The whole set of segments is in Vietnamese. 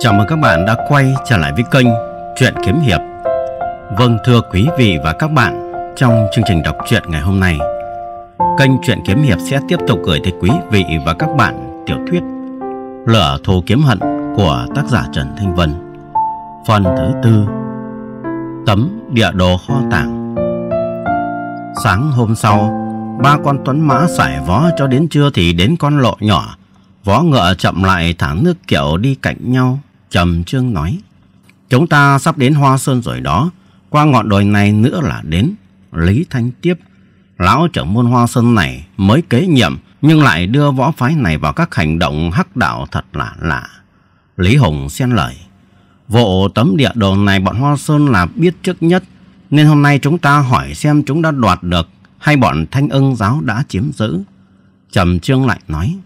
Chào mừng các bạn đã quay trở lại với kênh Truyện Kiếm Hiệp Vâng thưa quý vị và các bạn Trong chương trình đọc truyện ngày hôm nay Kênh Truyện Kiếm Hiệp sẽ tiếp tục gửi tới quý vị và các bạn tiểu thuyết Lửa Thù Kiếm Hận của tác giả Trần Thanh Vân Phần thứ tư Tấm địa đồ kho tàng Sáng hôm sau Ba con tuấn mã sải vó cho đến trưa thì đến con lộ nhỏ võ ngựa chậm lại thả nước kiệu đi cạnh nhau, trầm trương nói. Chúng ta sắp đến Hoa Sơn rồi đó, qua ngọn đồi này nữa là đến. Lý Thanh tiếp, lão trưởng môn Hoa Sơn này mới kế nhiệm nhưng lại đưa võ phái này vào các hành động hắc đạo thật là lạ. Lý Hùng xen lời, vụ tấm địa đồ này bọn Hoa Sơn là biết trước nhất nên hôm nay chúng ta hỏi xem chúng đã đoạt được hay bọn Thanh ưng giáo đã chiếm giữ. Trầm Trương lại nói,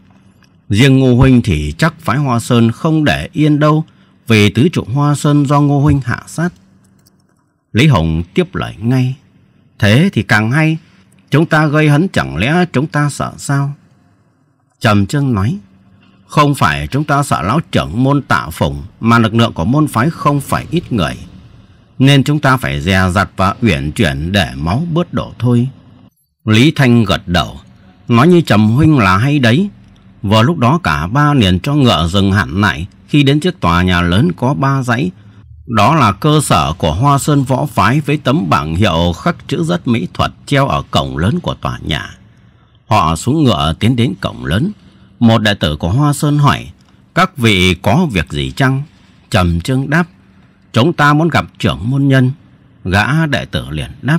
Riêng Ngô Huynh thì chắc phái Hoa Sơn không để yên đâu về tứ trụ Hoa Sơn do Ngô Huynh hạ sát. Lý Hồng tiếp lời ngay. Thế thì càng hay, chúng ta gây hấn chẳng lẽ chúng ta sợ sao? Trầm Trương nói, không phải chúng ta sợ lão trưởng môn tạ Phùng mà lực lượng của môn phái không phải ít người. Nên chúng ta phải dè dặt và uyển chuyển để máu bớt đổ thôi. Lý Thanh gật đầu, nói như Trầm Huynh là hay đấy, vào lúc đó cả ba liền cho ngựa dừng hẳn lại khi đến trước tòa nhà lớn có ba dãy. Đó là cơ sở của Hoa Sơn Võ Phái với tấm bảng hiệu khắc chữ rất mỹ thuật treo ở cổng lớn của tòa nhà. Họ xuống ngựa tiến đến cổng lớn. Một đại tử của Hoa Sơn hỏi, các vị có việc gì chăng? Trầm trương đáp, chúng ta muốn gặp trưởng môn nhân. Gã đại tử liền đáp,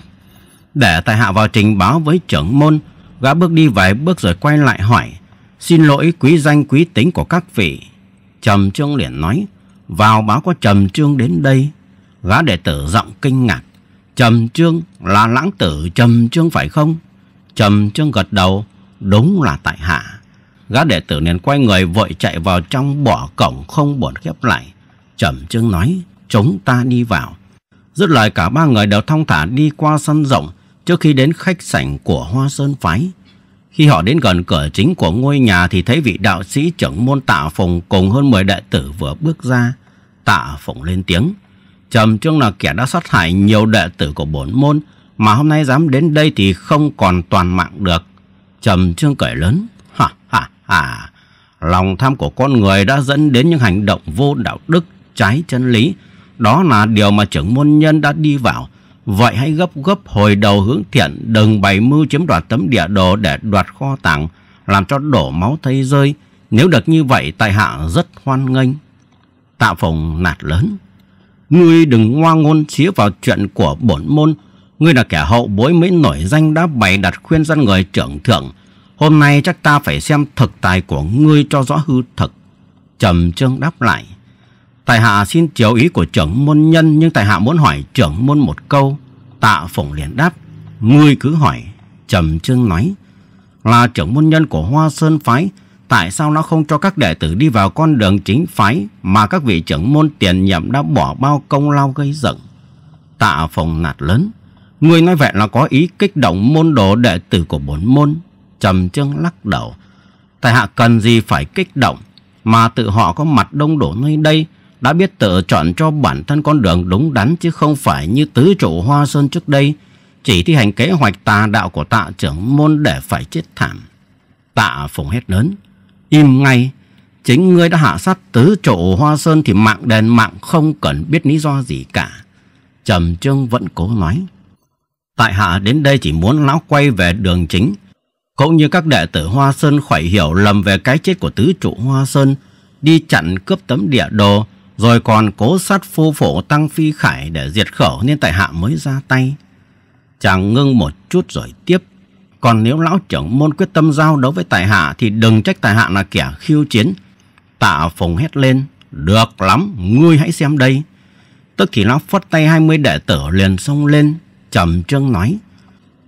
để tại hạ vào trình báo với trưởng môn. Gã bước đi vài bước rồi quay lại hỏi, Xin lỗi quý danh quý tính của các vị. Trầm Trương liền nói, vào báo có Trầm Trương đến đây. Gã đệ tử giọng kinh ngạc. Trầm Trương là lãng tử Trầm Trương phải không? Trầm Trương gật đầu, đúng là tại hạ. Gã đệ tử liền quay người vội chạy vào trong bỏ cổng không buồn khép lại. Trầm Trương nói, chúng ta đi vào. Dứt lời cả ba người đều thong thả đi qua sân rộng trước khi đến khách sảnh của Hoa Sơn Phái. Khi họ đến gần cửa chính của ngôi nhà thì thấy vị đạo sĩ trưởng môn tạ phùng cùng hơn 10 đệ tử vừa bước ra. Tạ phùng lên tiếng. Trầm Trương là kẻ đã sát hại nhiều đệ tử của bổn môn mà hôm nay dám đến đây thì không còn toàn mạng được. Trầm Trương cười lớn. Ha ha ha. Lòng tham của con người đã dẫn đến những hành động vô đạo đức, trái chân lý. Đó là điều mà trưởng môn nhân đã đi vào Vậy hãy gấp gấp hồi đầu hướng thiện, đừng bày mưu chiếm đoạt tấm địa đồ để đoạt kho tàng, làm cho đổ máu thay rơi. Nếu được như vậy, tại hạ rất hoan nghênh. Tạ Phùng nạt lớn. Ngươi đừng ngoa ngôn xía vào chuyện của bổn môn. Ngươi là kẻ hậu bối mới nổi danh đã bày đặt khuyên dân người trưởng thượng. Hôm nay chắc ta phải xem thực tài của ngươi cho rõ hư thực. Trầm Trương đáp lại. Tài hạ xin chiếu ý của trưởng môn nhân nhưng tài hạ muốn hỏi trưởng môn một câu. Tạ Phụng liền đáp, ngươi cứ hỏi. Trầm chương nói, là trưởng môn nhân của Hoa Sơn Phái, tại sao nó không cho các đệ tử đi vào con đường chính phái mà các vị trưởng môn tiền nhiệm đã bỏ bao công lao gây dựng? Tạ Phụng nạt lớn, ngươi nói vậy là có ý kích động môn đồ đệ tử của bốn môn. Trầm chương lắc đầu, tài hạ cần gì phải kích động mà tự họ có mặt đông đổ nơi đây đã biết tự chọn cho bản thân con đường đúng đắn chứ không phải như tứ trụ hoa sơn trước đây chỉ thi hành kế hoạch tà đạo của tạ trưởng môn để phải chết thảm. Tạ phùng hét lớn, im ngay, chính ngươi đã hạ sát tứ trụ hoa sơn thì mạng đền mạng không cần biết lý do gì cả. Trầm Trương vẫn cố nói, tại hạ đến đây chỉ muốn lão quay về đường chính, cũng như các đệ tử hoa sơn khỏi hiểu lầm về cái chết của tứ trụ hoa sơn, đi chặn cướp tấm địa đồ, rồi còn cố sát phu phổ tăng phi khải để diệt khẩu nên tại hạ mới ra tay. Chàng ngưng một chút rồi tiếp. Còn nếu lão trưởng môn quyết tâm giao đấu với tại hạ thì đừng trách tại hạ là kẻ khiêu chiến. Tạ phùng hét lên. Được lắm, ngươi hãy xem đây. Tức thì lão phất tay hai mươi đệ tử liền xông lên, trầm trương nói.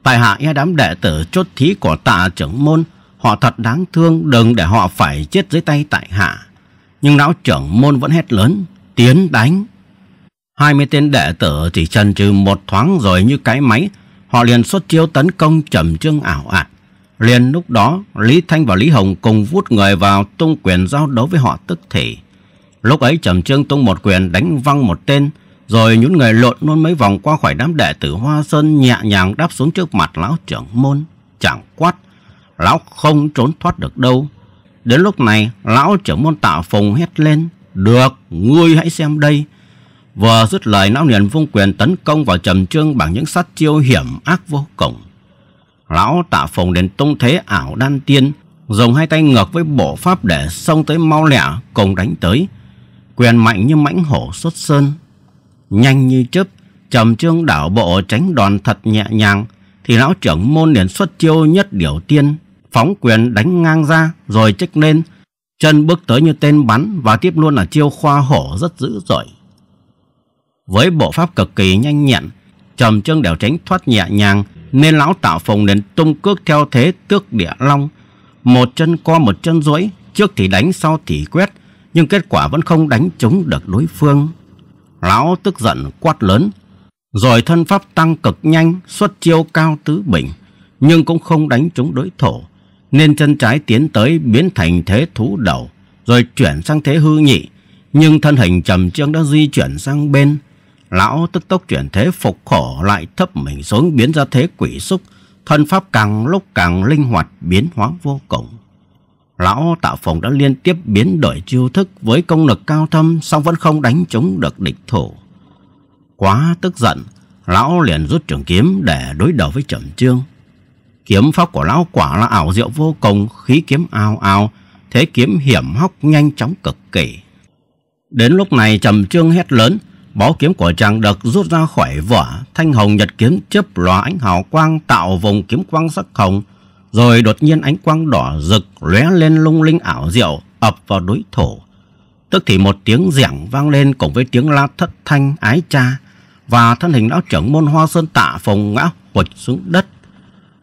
Tại hạ e đám đệ tử chốt thí của tạ trưởng môn, họ thật đáng thương, đừng để họ phải chết dưới tay tại hạ nhưng lão trưởng môn vẫn hét lớn, tiến đánh. Hai mươi tên đệ tử chỉ chần trừ một thoáng rồi như cái máy, họ liền xuất chiêu tấn công trầm trương ảo ạt. À. Liền lúc đó, Lý Thanh và Lý Hồng cùng vút người vào tung quyền giao đấu với họ tức thì. Lúc ấy Trầm Trương tung một quyền đánh văng một tên, rồi nhún người lộn luôn mấy vòng qua khỏi đám đệ tử Hoa Sơn nhẹ nhàng đáp xuống trước mặt lão trưởng môn, chẳng quát. Lão không trốn thoát được đâu, Đến lúc này, lão trưởng môn tạ phùng hét lên. Được, ngươi hãy xem đây. Vừa dứt lời, lão liền vung quyền tấn công vào trầm trương bằng những sát chiêu hiểm ác vô cùng. Lão tạ phùng đến tung thế ảo đan tiên, dùng hai tay ngược với bộ pháp để xông tới mau lẹ cùng đánh tới. Quyền mạnh như mãnh hổ xuất sơn. Nhanh như chớp, trầm trương đảo bộ tránh đòn thật nhẹ nhàng, thì lão trưởng môn liền xuất chiêu nhất điều tiên phóng quyền đánh ngang ra rồi chích lên, chân bước tới như tên bắn và tiếp luôn là chiêu khoa hổ rất dữ dội. Với bộ pháp cực kỳ nhanh nhẹn, trầm trương đều tránh thoát nhẹ nhàng nên lão tạo phồng đến tung cước theo thế tước địa long, một chân co một chân duỗi, trước thì đánh sau thì quét, nhưng kết quả vẫn không đánh trúng được đối phương. Lão tức giận quát lớn, rồi thân pháp tăng cực nhanh, xuất chiêu cao tứ bình, nhưng cũng không đánh trúng đối thủ nên chân trái tiến tới biến thành thế thú đầu, rồi chuyển sang thế hư nhị. Nhưng thân hình trầm trương đã di chuyển sang bên. Lão tức tốc chuyển thế phục khổ lại thấp mình xuống biến ra thế quỷ xúc, thân pháp càng lúc càng linh hoạt biến hóa vô cùng. Lão tạo phòng đã liên tiếp biến đổi chiêu thức với công lực cao thâm song vẫn không đánh trúng được địch thủ. Quá tức giận, lão liền rút trường kiếm để đối đầu với Trầm Trương. Kiếm pháp của lão quả là ảo diệu vô cùng, khí kiếm ao ao, thế kiếm hiểm hóc nhanh chóng cực kỳ. Đến lúc này trầm trương hét lớn, bó kiếm của chàng được rút ra khỏi vỏ, thanh hồng nhật kiếm chớp lóa ánh hào quang tạo vùng kiếm quang sắc hồng, rồi đột nhiên ánh quang đỏ rực lóe lên lung linh ảo diệu ập vào đối thủ. Tức thì một tiếng rẻng vang lên cùng với tiếng la thất thanh ái cha và thân hình lão trưởng môn hoa sơn tạ phồng ngã quật xuống đất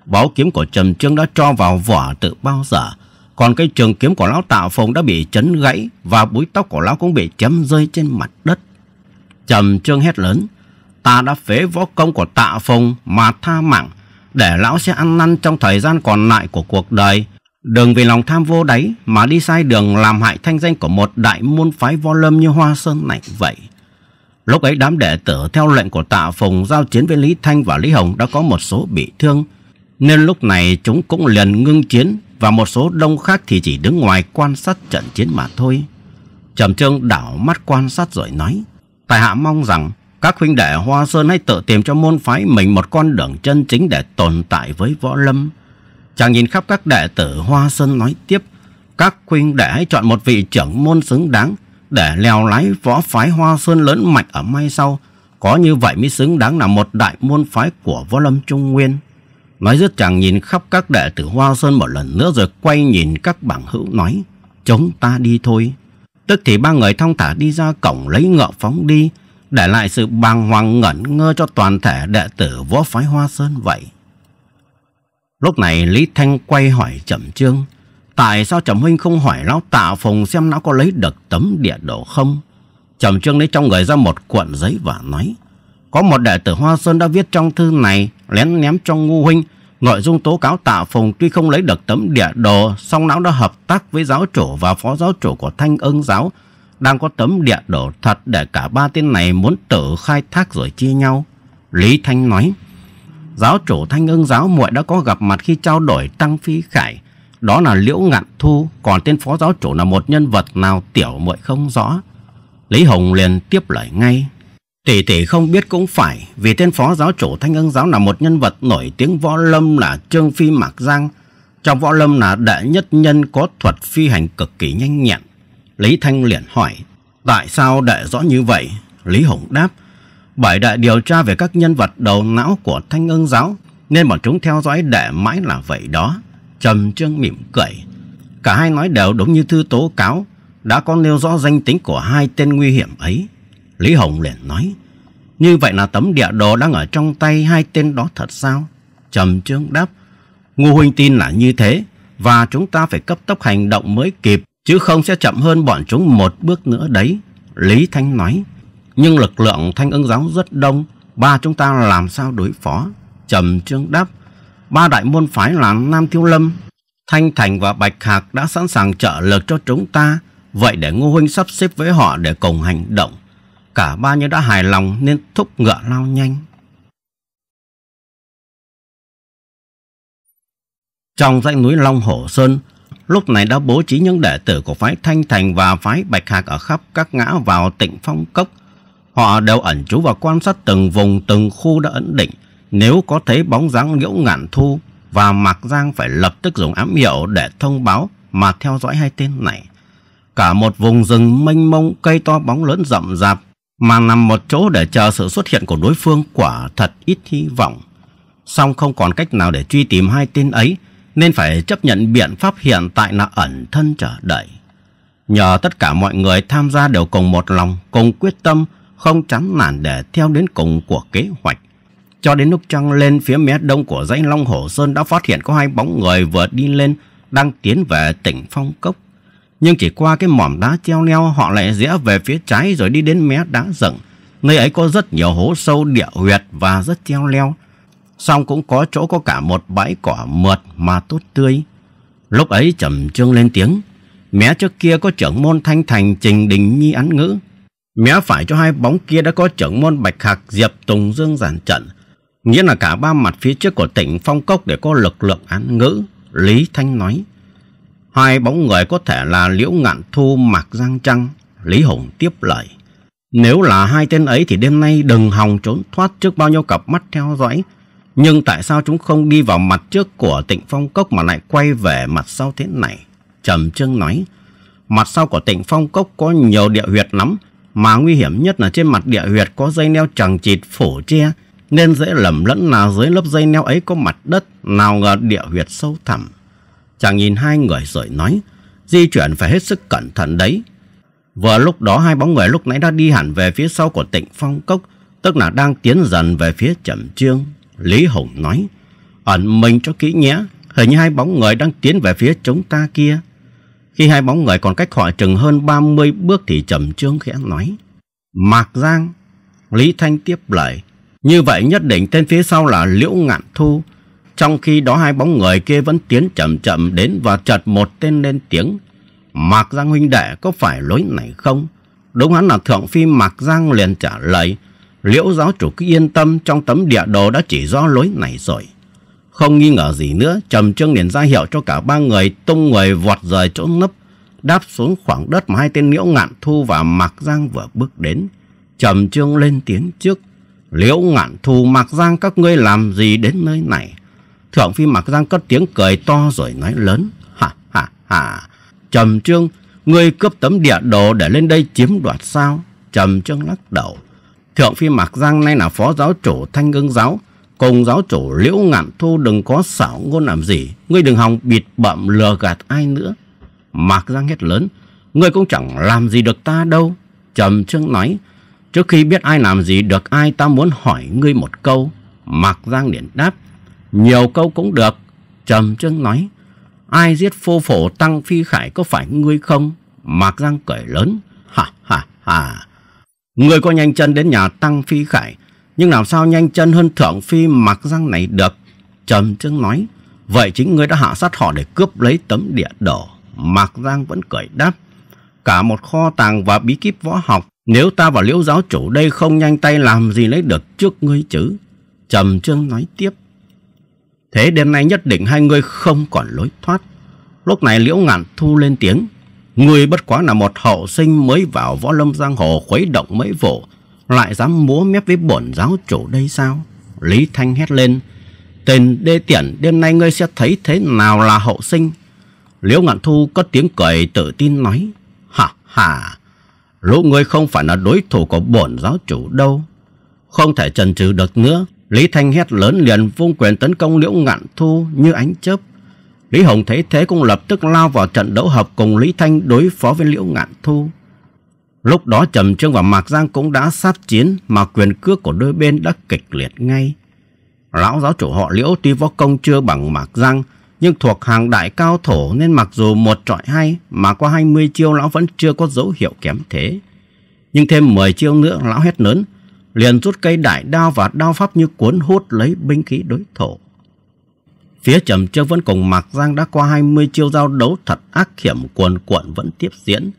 báo kiếm của Trầm Trương đã cho vào vỏ từ bao giờ Còn cái trường kiếm của lão Tạ Phong đã bị chấn gãy Và búi tóc của lão cũng bị chém rơi trên mặt đất Trầm Trương hét lớn Ta đã phế võ công của Tạ Phong mà tha mạng Để lão sẽ ăn năn trong thời gian còn lại của cuộc đời Đừng vì lòng tham vô đáy mà đi sai đường làm hại thanh danh của một đại môn phái võ lâm như Hoa Sơn này vậy. Lúc ấy đám đệ tử theo lệnh của Tạ phong giao chiến với Lý Thanh và Lý Hồng đã có một số bị thương nên lúc này chúng cũng liền ngưng chiến và một số đông khác thì chỉ đứng ngoài quan sát trận chiến mà thôi. Trầm Trương đảo mắt quan sát rồi nói, tài hạ mong rằng các huynh đệ Hoa Sơn hãy tự tìm cho môn phái mình một con đường chân chính để tồn tại với võ lâm. Chàng nhìn khắp các đệ tử Hoa Sơn nói tiếp, các huynh đệ hãy chọn một vị trưởng môn xứng đáng để leo lái võ phái Hoa Sơn lớn mạnh ở mai sau. Có như vậy mới xứng đáng là một đại môn phái của võ lâm Trung Nguyên. Nói dứt chàng nhìn khắp các đệ tử Hoa Sơn một lần nữa rồi quay nhìn các bảng hữu nói, chúng ta đi thôi. Tức thì ba người thong thả đi ra cổng lấy ngựa phóng đi, để lại sự bàng hoàng ngẩn ngơ cho toàn thể đệ tử võ phái Hoa Sơn vậy. Lúc này Lý Thanh quay hỏi Trầm Trương, tại sao Trầm Huynh không hỏi lão tạ phùng xem lão có lấy được tấm địa đồ không? Trầm Trương lấy trong người ra một cuộn giấy và nói, có một đệ tử Hoa Sơn đã viết trong thư này lén ném cho Ngu Huynh. Nội dung tố cáo Tạ Phùng tuy không lấy được tấm địa đồ, song não đã hợp tác với giáo chủ và phó giáo chủ của Thanh Ân giáo. Đang có tấm địa đồ thật để cả ba tên này muốn tự khai thác rồi chia nhau. Lý Thanh nói, giáo chủ Thanh Ân giáo muội đã có gặp mặt khi trao đổi tăng phi khải. Đó là Liễu Ngạn Thu, còn tên phó giáo chủ là một nhân vật nào tiểu muội không rõ. Lý Hồng liền tiếp lời ngay. Tỷ tỷ không biết cũng phải vì tên phó giáo chủ Thanh Ưng giáo là một nhân vật nổi tiếng võ lâm là Trương Phi Mạc Giang. Trong võ lâm là đệ nhất nhân có thuật phi hành cực kỳ nhanh nhẹn. Lý Thanh liền hỏi tại sao đệ rõ như vậy? Lý Hùng đáp bởi đệ điều tra về các nhân vật đầu não của Thanh Ưng giáo nên bọn chúng theo dõi đệ mãi là vậy đó. Trầm Trương mỉm cười. Cả hai nói đều đúng như thư tố cáo đã có nêu rõ danh tính của hai tên nguy hiểm ấy. Lý Hồng liền nói. Như vậy là tấm địa đồ đang ở trong tay hai tên đó thật sao? Trầm trương đáp. Ngô Huynh tin là như thế và chúng ta phải cấp tốc hành động mới kịp chứ không sẽ chậm hơn bọn chúng một bước nữa đấy. Lý Thanh nói. Nhưng lực lượng thanh ưng giáo rất đông ba chúng ta làm sao đối phó? Trầm trương đáp. Ba đại môn phái là Nam Thiêu Lâm, Thanh Thành và Bạch Hạc đã sẵn sàng trợ lực cho chúng ta. Vậy để Ngô Huynh sắp xếp với họ để cùng hành động cả ba như đã hài lòng nên thúc ngựa lao nhanh. Trong dãy núi Long Hổ Sơn, lúc này đã bố trí những đệ tử của phái Thanh Thành và phái Bạch Hạc ở khắp các ngã vào tịnh Phong Cốc. Họ đều ẩn trú và quan sát từng vùng từng khu đã ẩn định. Nếu có thấy bóng dáng liễu ngạn thu và Mạc Giang phải lập tức dùng ám hiệu để thông báo mà theo dõi hai tên này. Cả một vùng rừng mênh mông cây to bóng lớn rậm rạp mà nằm một chỗ để chờ sự xuất hiện của đối phương quả thật ít hy vọng. Song không còn cách nào để truy tìm hai tên ấy, nên phải chấp nhận biện pháp hiện tại là ẩn thân chờ đợi. Nhờ tất cả mọi người tham gia đều cùng một lòng, cùng quyết tâm, không chán nản để theo đến cùng của kế hoạch. Cho đến lúc trăng lên phía mé đông của dãy Long Hổ Sơn đã phát hiện có hai bóng người vừa đi lên đang tiến về tỉnh Phong Cốc nhưng chỉ qua cái mỏm đá treo leo họ lại rẽ về phía trái rồi đi đến mé đá rộng. Nơi ấy có rất nhiều hố sâu địa huyệt và rất treo leo. Xong cũng có chỗ có cả một bãi cỏ mượt mà tốt tươi. Lúc ấy trầm trương lên tiếng. Mé trước kia có trưởng môn thanh thành trình đình nhi án ngữ. Mé phải cho hai bóng kia đã có trưởng môn bạch hạc diệp tùng dương giản trận. Nghĩa là cả ba mặt phía trước của tỉnh phong cốc để có lực lượng án ngữ. Lý Thanh nói. Hai bóng người có thể là Liễu Ngạn Thu, Mạc Giang Trăng. Lý Hùng tiếp lời. Nếu là hai tên ấy thì đêm nay đừng hòng trốn thoát trước bao nhiêu cặp mắt theo dõi. Nhưng tại sao chúng không đi vào mặt trước của tịnh phong cốc mà lại quay về mặt sau thế này? Trầm Trương nói, mặt sau của tịnh phong cốc có nhiều địa huyệt lắm, mà nguy hiểm nhất là trên mặt địa huyệt có dây neo chẳng chịt phủ che, nên dễ lầm lẫn là dưới lớp dây neo ấy có mặt đất, nào ngờ địa huyệt sâu thẳm. Chàng nhìn hai người rồi nói Di chuyển phải hết sức cẩn thận đấy Vừa lúc đó hai bóng người lúc nãy đã đi hẳn về phía sau của tịnh Phong Cốc Tức là đang tiến dần về phía Trầm Trương Lý Hùng nói Ẩn mình cho kỹ nhé Hình như hai bóng người đang tiến về phía chúng ta kia Khi hai bóng người còn cách họ chừng hơn 30 bước Thì Trầm Trương khẽ nói Mạc Giang Lý Thanh tiếp lời Như vậy nhất định tên phía sau là Liễu Ngạn Thu trong khi đó hai bóng người kia vẫn tiến chậm chậm đến và chợt một tên lên tiếng. Mạc Giang huynh đệ có phải lối này không? Đúng hắn là thượng phi Mạc Giang liền trả lời. Liễu giáo chủ cứ yên tâm trong tấm địa đồ đã chỉ rõ lối này rồi. Không nghi ngờ gì nữa, Trầm Trương liền ra hiệu cho cả ba người tung người vọt rời chỗ nấp, đáp xuống khoảng đất mà hai tên Liễu Ngạn Thu và Mạc Giang vừa bước đến. Trầm Trương lên tiếng trước, Liễu Ngạn Thu Mạc Giang các ngươi làm gì đến nơi này? Thượng phi Mạc Giang cất tiếng cười to rồi nói lớn. Hà hà hà. Trầm Trương, ngươi cướp tấm địa đồ để lên đây chiếm đoạt sao? Trầm Trương lắc đầu. Thượng phi Mạc Giang nay là phó giáo chủ Thanh Ngưng Giáo. Cùng giáo chủ Liễu Ngạn Thu đừng có xảo ngôn làm gì. Ngươi đừng hòng bịt bậm lừa gạt ai nữa. Mạc Giang hét lớn. Ngươi cũng chẳng làm gì được ta đâu. Trầm Trương nói. Trước khi biết ai làm gì được ai ta muốn hỏi ngươi một câu. Mạc Giang liền đáp. Nhiều câu cũng được. Trầm trương nói. Ai giết phô phổ tăng phi khải có phải ngươi không? Mạc Giang cười lớn. hà hà hà Ngươi có nhanh chân đến nhà tăng phi khải. Nhưng làm sao nhanh chân hơn thượng phi Mạc Giang này được? Trầm trương nói. Vậy chính ngươi đã hạ sát họ để cướp lấy tấm địa đồ. Mạc Giang vẫn cười đáp. Cả một kho tàng và bí kíp võ học. Nếu ta và liễu giáo chủ đây không nhanh tay làm gì lấy được trước ngươi chứ? Trầm trương nói tiếp. Thế đêm nay nhất định hai người không còn lối thoát. Lúc này Liễu Ngạn Thu lên tiếng. Người bất quá là một hậu sinh mới vào võ lâm giang hồ khuấy động mấy vụ. Lại dám múa mép với bổn giáo chủ đây sao? Lý Thanh hét lên. Tên đê tiện đêm nay ngươi sẽ thấy thế nào là hậu sinh. Liễu Ngạn Thu có tiếng cười tự tin nói. Hả hả. Lũ ngươi không phải là đối thủ của bổn giáo chủ đâu. Không thể trần trừ được nữa. Lý Thanh hét lớn liền vung quyền tấn công Liễu Ngạn Thu như ánh chớp. Lý Hồng thấy thế cũng lập tức lao vào trận đấu hợp cùng Lý Thanh đối phó với Liễu Ngạn Thu. Lúc đó Trầm Trương và Mạc Giang cũng đã sát chiến mà quyền cước của đôi bên đã kịch liệt ngay. Lão giáo chủ họ Liễu tuy võ công chưa bằng Mạc Giang nhưng thuộc hàng đại cao thổ nên mặc dù một trọi hai mà qua 20 chiêu lão vẫn chưa có dấu hiệu kém thế. Nhưng thêm 10 chiêu nữa lão hét lớn liền rút cây đại đao và đao pháp như cuốn hút lấy binh khí đối thủ. Phía trầm trương vẫn cùng Mạc Giang đã qua 20 chiêu giao đấu thật ác hiểm cuồn cuộn vẫn tiếp diễn.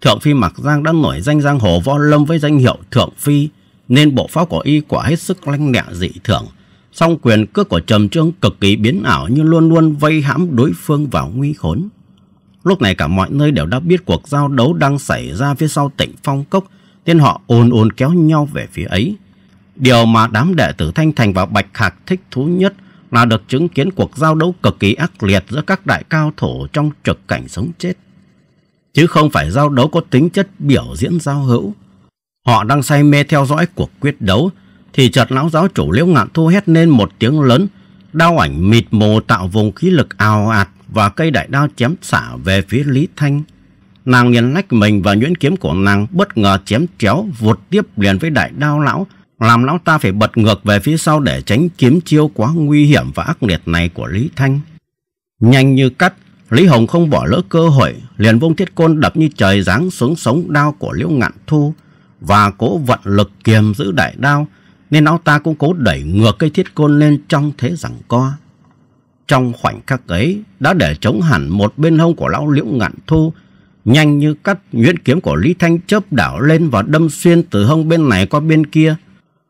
Thượng Phi Mạc Giang đã nổi danh giang hồ võ lâm với danh hiệu Thượng Phi, nên bộ pháp của y quả hết sức lanh lẹ dị thường. Song quyền cước của trầm trương cực kỳ biến ảo như luôn luôn vây hãm đối phương vào nguy khốn. Lúc này cả mọi nơi đều đã biết cuộc giao đấu đang xảy ra phía sau tỉnh Phong Cốc, Tiên họ ồn ồn kéo nhau về phía ấy. Điều mà đám đệ tử Thanh Thành và Bạch Hạc thích thú nhất là được chứng kiến cuộc giao đấu cực kỳ ác liệt giữa các đại cao thủ trong trực cảnh sống chết. Chứ không phải giao đấu có tính chất biểu diễn giao hữu. Họ đang say mê theo dõi cuộc quyết đấu thì chợt lão giáo chủ liễu ngạn thu hét lên một tiếng lớn đao ảnh mịt mù tạo vùng khí lực ào ạt và cây đại đao chém xả về phía Lý Thanh. Nàng liền lách mình và nhuyễn kiếm của nàng bất ngờ chém chéo vụt tiếp liền với đại đao lão, làm lão ta phải bật ngược về phía sau để tránh kiếm chiêu quá nguy hiểm và ác liệt này của Lý Thanh. Nhanh như cắt, Lý Hồng không bỏ lỡ cơ hội, liền vung thiết côn đập như trời giáng xuống sống đao của Liễu Ngạn Thu và cố vận lực kiềm giữ đại đao, nên lão ta cũng cố đẩy ngược cây thiết côn lên trong thế rằng co. Trong khoảnh khắc ấy, đã để chống hẳn một bên hông của lão Liễu Ngạn Thu Nhanh như cắt, nhuyễn kiếm của Lý Thanh chớp đảo lên và đâm xuyên từ hông bên này qua bên kia.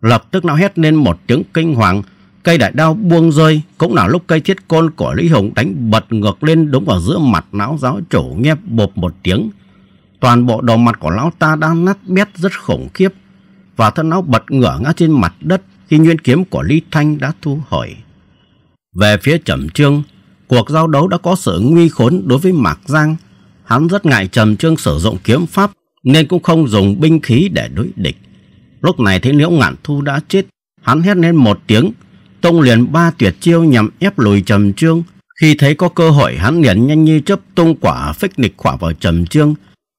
Lập tức nó hét lên một tiếng kinh hoàng, cây đại đao buông rơi, cũng là lúc cây thiết côn của Lý Hùng đánh bật ngược lên đúng vào giữa mặt lão giáo chủ nghe bộp một tiếng. Toàn bộ đầu mặt của lão ta đang nát bét rất khủng khiếp, và thân lão bật ngửa ngã trên mặt đất khi nguyên kiếm của Lý Thanh đã thu hồi. Về phía trầm trương, cuộc giao đấu đã có sự nguy khốn đối với Mạc Giang, Hắn rất ngại trầm trương sử dụng kiếm pháp Nên cũng không dùng binh khí để đối địch Lúc này thấy liễu ngạn thu đã chết Hắn hét lên một tiếng tung liền ba tuyệt chiêu nhằm ép lùi trầm trương Khi thấy có cơ hội hắn liền nhanh như chớp tung quả phích nịch khỏa vào trầm trương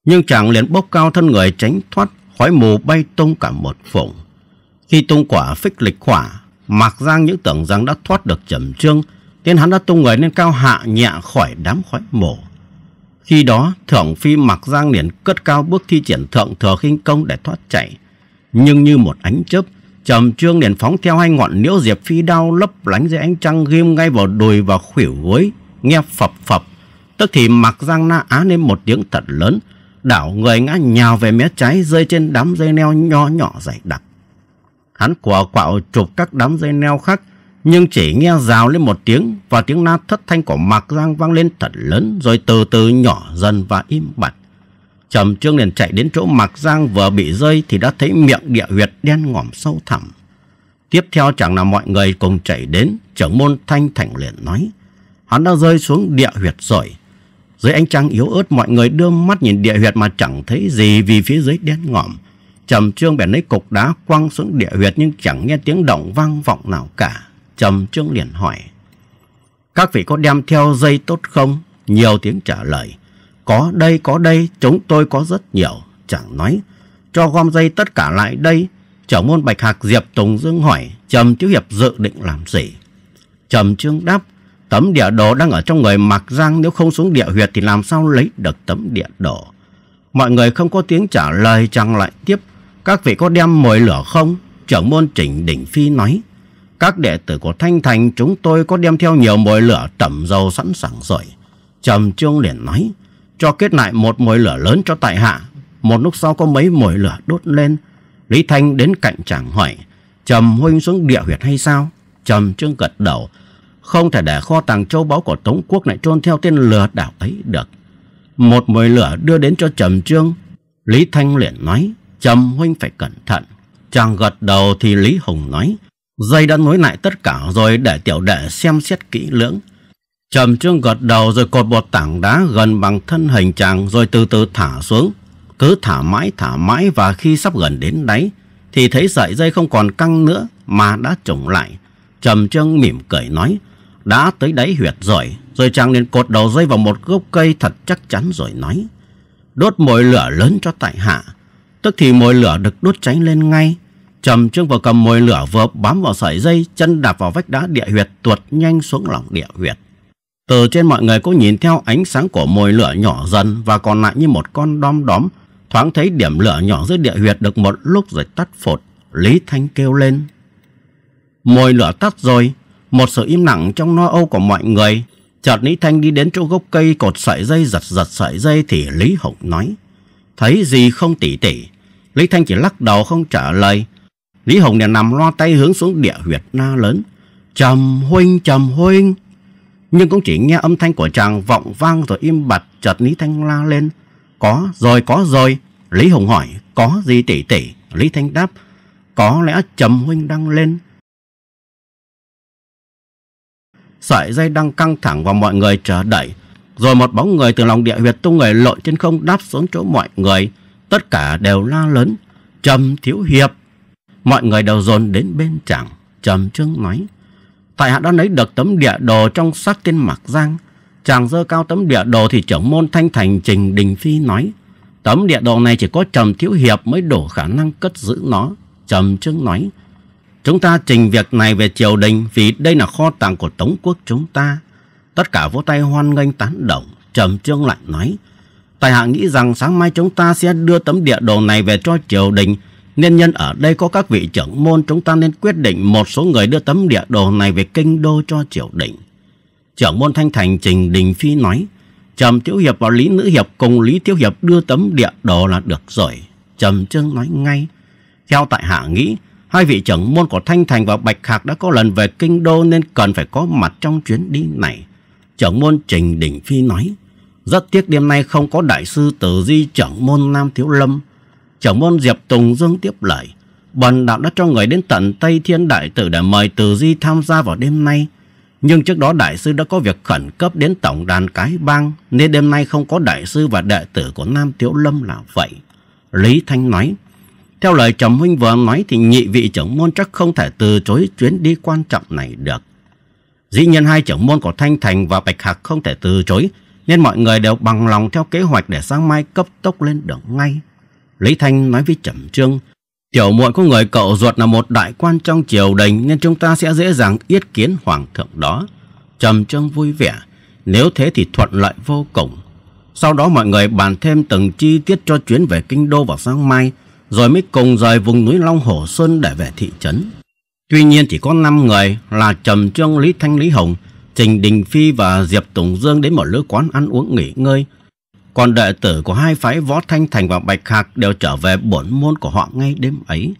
Nhưng chàng liền bốc cao thân người tránh thoát Khói mù bay tung cả một phủng Khi tung quả phích lịch khỏa Mạc Giang những tưởng rằng đã thoát được trầm trương Tiến hắn đã tung người lên cao hạ nhẹ khỏi đám khói mổ khi đó, thượng phi mặc giang liền cất cao bước thi triển thượng thừa khinh công để thoát chạy. Nhưng như một ánh chớp, trầm trương liền phóng theo hai ngọn liễu diệp phi đao lấp lánh dưới ánh trăng ghim ngay vào đùi và khuỷu gối, nghe phập phập. Tức thì mặc giang na á lên một tiếng thật lớn, đảo người ngã nhào về mé trái rơi trên đám dây neo nhỏ nhỏ dày đặc. Hắn quả quạo chụp các đám dây neo khác nhưng chỉ nghe rào lên một tiếng và tiếng la thất thanh của Mạc Giang vang lên thật lớn rồi từ từ nhỏ dần và im bặt. Trầm Trương liền chạy đến chỗ Mạc Giang vừa bị rơi thì đã thấy miệng địa huyệt đen ngòm sâu thẳm. Tiếp theo chẳng là mọi người cùng chạy đến, trưởng môn Thanh Thành liền nói. Hắn đã rơi xuống địa huyệt rồi. Dưới ánh trăng yếu ớt mọi người đưa mắt nhìn địa huyệt mà chẳng thấy gì vì phía dưới đen ngòm. Trầm Trương bèn lấy cục đá quăng xuống địa huyệt nhưng chẳng nghe tiếng động vang vọng nào cả. Trầm Trương liền hỏi. Các vị có đem theo dây tốt không? Nhiều tiếng trả lời. Có đây, có đây, chúng tôi có rất nhiều. Chẳng nói. Cho gom dây tất cả lại đây. Trưởng môn Bạch Hạc Diệp Tùng Dương hỏi. Trầm thiếu Hiệp dự định làm gì? Trầm Trương đáp. Tấm địa đồ đang ở trong người Mạc Giang. Nếu không xuống địa huyệt thì làm sao lấy được tấm địa đồ? Mọi người không có tiếng trả lời chẳng lại tiếp. Các vị có đem mồi lửa không? Trưởng môn Trịnh Đỉnh Phi nói. Các đệ tử của Thanh Thành chúng tôi có đem theo nhiều mồi lửa tẩm dầu sẵn sàng rồi. Trầm Trương liền nói, cho kết lại một mồi lửa lớn cho tại hạ. Một lúc sau có mấy mồi lửa đốt lên. Lý Thanh đến cạnh chàng hỏi, Trầm huynh xuống địa huyệt hay sao? Trầm Trương gật đầu, không thể để kho tàng châu báu của Tống Quốc lại trôn theo tên lừa đảo ấy được. Một mồi lửa đưa đến cho Trầm Trương. Lý Thanh liền nói, Trầm huynh phải cẩn thận. Chàng gật đầu thì Lý Hùng nói, Dây đã nối lại tất cả rồi để tiểu đệ xem xét kỹ lưỡng. Trầm trương gật đầu rồi cột bột tảng đá gần bằng thân hình chàng rồi từ từ thả xuống. Cứ thả mãi thả mãi và khi sắp gần đến đáy thì thấy sợi dây không còn căng nữa mà đã trùng lại. Trầm trương mỉm cười nói đã tới đáy huyệt rồi. Rồi chàng liền cột đầu dây vào một gốc cây thật chắc chắn rồi nói đốt mồi lửa lớn cho tại hạ. Tức thì mồi lửa được đốt cháy lên ngay Trầm trương vừa cầm mồi lửa vừa bám vào sợi dây, chân đạp vào vách đá địa huyệt tuột nhanh xuống lòng địa huyệt. Từ trên mọi người cũng nhìn theo ánh sáng của mồi lửa nhỏ dần và còn lại như một con đom đóm. Thoáng thấy điểm lửa nhỏ dưới địa huyệt được một lúc rồi tắt phột. Lý Thanh kêu lên. Mồi lửa tắt rồi. Một sự im lặng trong no âu của mọi người. Chợt Lý Thanh đi đến chỗ gốc cây cột sợi dây giật giật sợi dây thì Lý Hồng nói. Thấy gì không tỉ tỉ. Lý Thanh chỉ lắc đầu không trả lời. Lý Hồng liền nằm loa tay hướng xuống địa huyệt na lớn. Trầm huynh, trầm huynh. Nhưng cũng chỉ nghe âm thanh của chàng vọng vang rồi im bặt chợt Lý Thanh la lên. Có rồi, có rồi. Lý Hồng hỏi, có gì tỷ tỷ? Lý Thanh đáp, có lẽ trầm huynh đang lên. Sợi dây đang căng thẳng và mọi người chờ đợi. Rồi một bóng người từ lòng địa huyệt tung người lội trên không đáp xuống chỗ mọi người. Tất cả đều la lớn. Trầm thiếu hiệp. Mọi người đều dồn đến bên chàng, trầm trương nói. Tại hạ đã lấy được tấm địa đồ trong sắc tiên mạc giang. Chàng dơ cao tấm địa đồ thì trưởng môn thanh thành trình đình phi nói. Tấm địa đồ này chỉ có trầm thiếu hiệp mới đủ khả năng cất giữ nó. Trầm trương nói. Chúng ta trình việc này về triều đình vì đây là kho tàng của Tống quốc chúng ta. Tất cả vỗ tay hoan nghênh tán động. Trầm trương lại nói. Tài hạ nghĩ rằng sáng mai chúng ta sẽ đưa tấm địa đồ này về cho triều đình nên nhân ở đây có các vị trưởng môn chúng ta nên quyết định một số người đưa tấm địa đồ này về kinh đô cho triều đình. Trưởng môn Thanh Thành Trình Đình Phi nói, Trầm thiếu Hiệp và Lý Nữ Hiệp cùng Lý thiếu Hiệp đưa tấm địa đồ là được rồi. Trầm Trương nói ngay. Theo tại hạ nghĩ, hai vị trưởng môn của Thanh Thành và Bạch hạc đã có lần về kinh đô nên cần phải có mặt trong chuyến đi này. Trưởng môn Trình Đình Phi nói, rất tiếc đêm nay không có đại sư tử di trưởng môn Nam Thiếu Lâm, trưởng môn Diệp Tùng Dương tiếp lời. Bần đạo đã cho người đến tận Tây Thiên Đại Tử để mời Từ Di tham gia vào đêm nay. Nhưng trước đó đại sư đã có việc khẩn cấp đến tổng đàn cái bang, nên đêm nay không có đại sư và đệ tử của Nam Tiểu Lâm là vậy. Lý Thanh nói, theo lời Trầm Huynh vừa nói thì nhị vị trưởng môn chắc không thể từ chối chuyến đi quan trọng này được. Dĩ nhiên hai trưởng môn của Thanh Thành và Bạch Hạc không thể từ chối, nên mọi người đều bằng lòng theo kế hoạch để sáng mai cấp tốc lên đường ngay. Lý Thanh nói với Trầm Trương, Tiểu muội có người cậu ruột là một đại quan trong triều đình nên chúng ta sẽ dễ dàng yết kiến hoàng thượng đó. Trầm Trương vui vẻ, nếu thế thì thuận lợi vô cùng. Sau đó mọi người bàn thêm từng chi tiết cho chuyến về kinh đô vào sáng mai, rồi mới cùng rời vùng núi Long Hồ Sơn để về thị trấn. Tuy nhiên chỉ có 5 người là Trầm Trương, Lý Thanh, Lý Hồng, Trình Đình Phi và Diệp Tùng Dương đến một lữ quán ăn uống nghỉ ngơi còn đệ tử của hai phái Võ Thanh Thành và Bạch Hạc đều trở về bổn môn của họ ngay đêm ấy.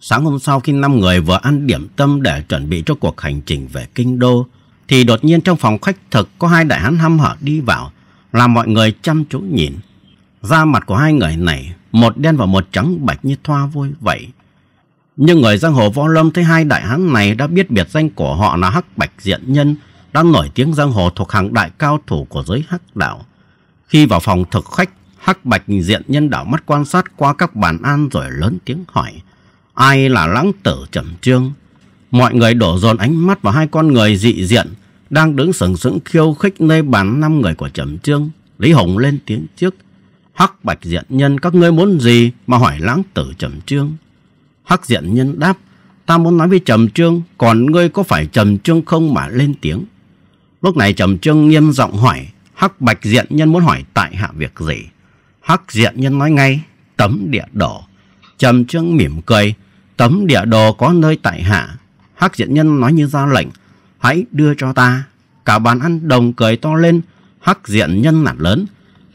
Sáng hôm sau khi năm người vừa ăn điểm tâm để chuẩn bị cho cuộc hành trình về Kinh Đô, thì đột nhiên trong phòng khách thực có hai đại hán hăm hở đi vào, làm mọi người chăm chú nhìn. Da mặt của hai người này, một đen và một trắng bạch như thoa vôi vậy. Nhưng người giang hồ võ lâm thấy hai đại hán này đã biết biệt danh của họ là Hắc Bạch Diện Nhân, đang nổi tiếng giang hồ thuộc hàng đại cao thủ của giới Hắc Đạo. Khi vào phòng thực khách, Hắc Bạch diện nhân đảo mắt quan sát qua các bàn ăn rồi lớn tiếng hỏi. Ai là lãng tử trầm trương? Mọi người đổ dồn ánh mắt vào hai con người dị diện đang đứng sừng sững khiêu khích nơi bàn năm người của trầm trương. Lý Hồng lên tiếng trước. Hắc Bạch diện nhân các ngươi muốn gì mà hỏi lãng tử trầm trương? Hắc diện nhân đáp. Ta muốn nói với trầm trương, còn ngươi có phải trầm trương không mà lên tiếng? Lúc này trầm trương nghiêm giọng hỏi. Hắc Bạch Diện Nhân muốn hỏi tại hạ việc gì. Hắc Diện Nhân nói ngay, tấm địa đồ. Trầm Trương mỉm cười, tấm địa đồ có nơi tại hạ. Hắc Diện Nhân nói như ra lệnh, hãy đưa cho ta. Cả bàn ăn đồng cười to lên, Hắc Diện Nhân nản lớn.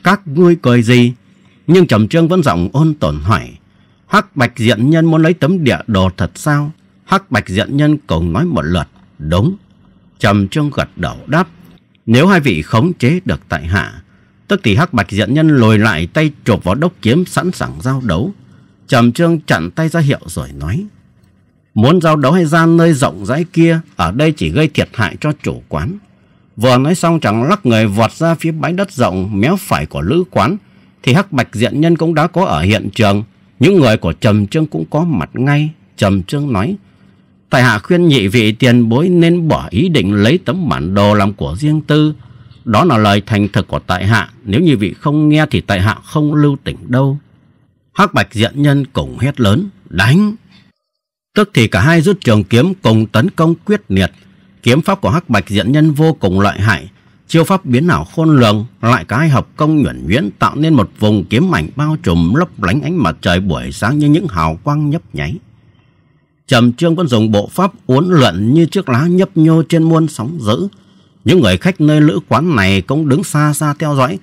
Các ngươi cười gì? Nhưng Trầm Trương vẫn giọng ôn tồn hỏi. Hắc Bạch Diện Nhân muốn lấy tấm địa đồ thật sao? Hắc Bạch Diện Nhân cầu nói một lượt. Đúng. Trầm Trương gật đầu đáp. Nếu hai vị khống chế được tại hạ, tức thì hắc bạch diện nhân lồi lại tay chộp vào đốc kiếm sẵn sàng giao đấu. Trầm trương chặn tay ra hiệu rồi nói. Muốn giao đấu hay gian nơi rộng rãi kia, ở đây chỉ gây thiệt hại cho chủ quán. Vừa nói xong chẳng lắc người vọt ra phía bãi đất rộng méo phải của lữ quán, thì hắc bạch diện nhân cũng đã có ở hiện trường. Những người của Trầm Trương cũng có mặt ngay. Trầm Trương nói, Tại hạ khuyên nhị vị tiền bối nên bỏ ý định lấy tấm bản đồ làm của riêng tư. Đó là lời thành thực của tại hạ. Nếu như vị không nghe thì tại hạ không lưu tỉnh đâu. Hắc bạch diện nhân cùng hét lớn. Đánh! Tức thì cả hai rút trường kiếm cùng tấn công quyết liệt. Kiếm pháp của hắc bạch diện nhân vô cùng lợi hại. Chiêu pháp biến ảo khôn lường, lại cả hai hợp công nhuẩn nhuyễn tạo nên một vùng kiếm ảnh bao trùm lấp lánh ánh mặt trời buổi sáng như những hào quang nhấp nháy. Trầm Trương vẫn dùng bộ pháp uốn lượn như chiếc lá nhấp nhô trên muôn sóng dữ. Những người khách nơi lữ quán này cũng đứng xa xa theo dõi.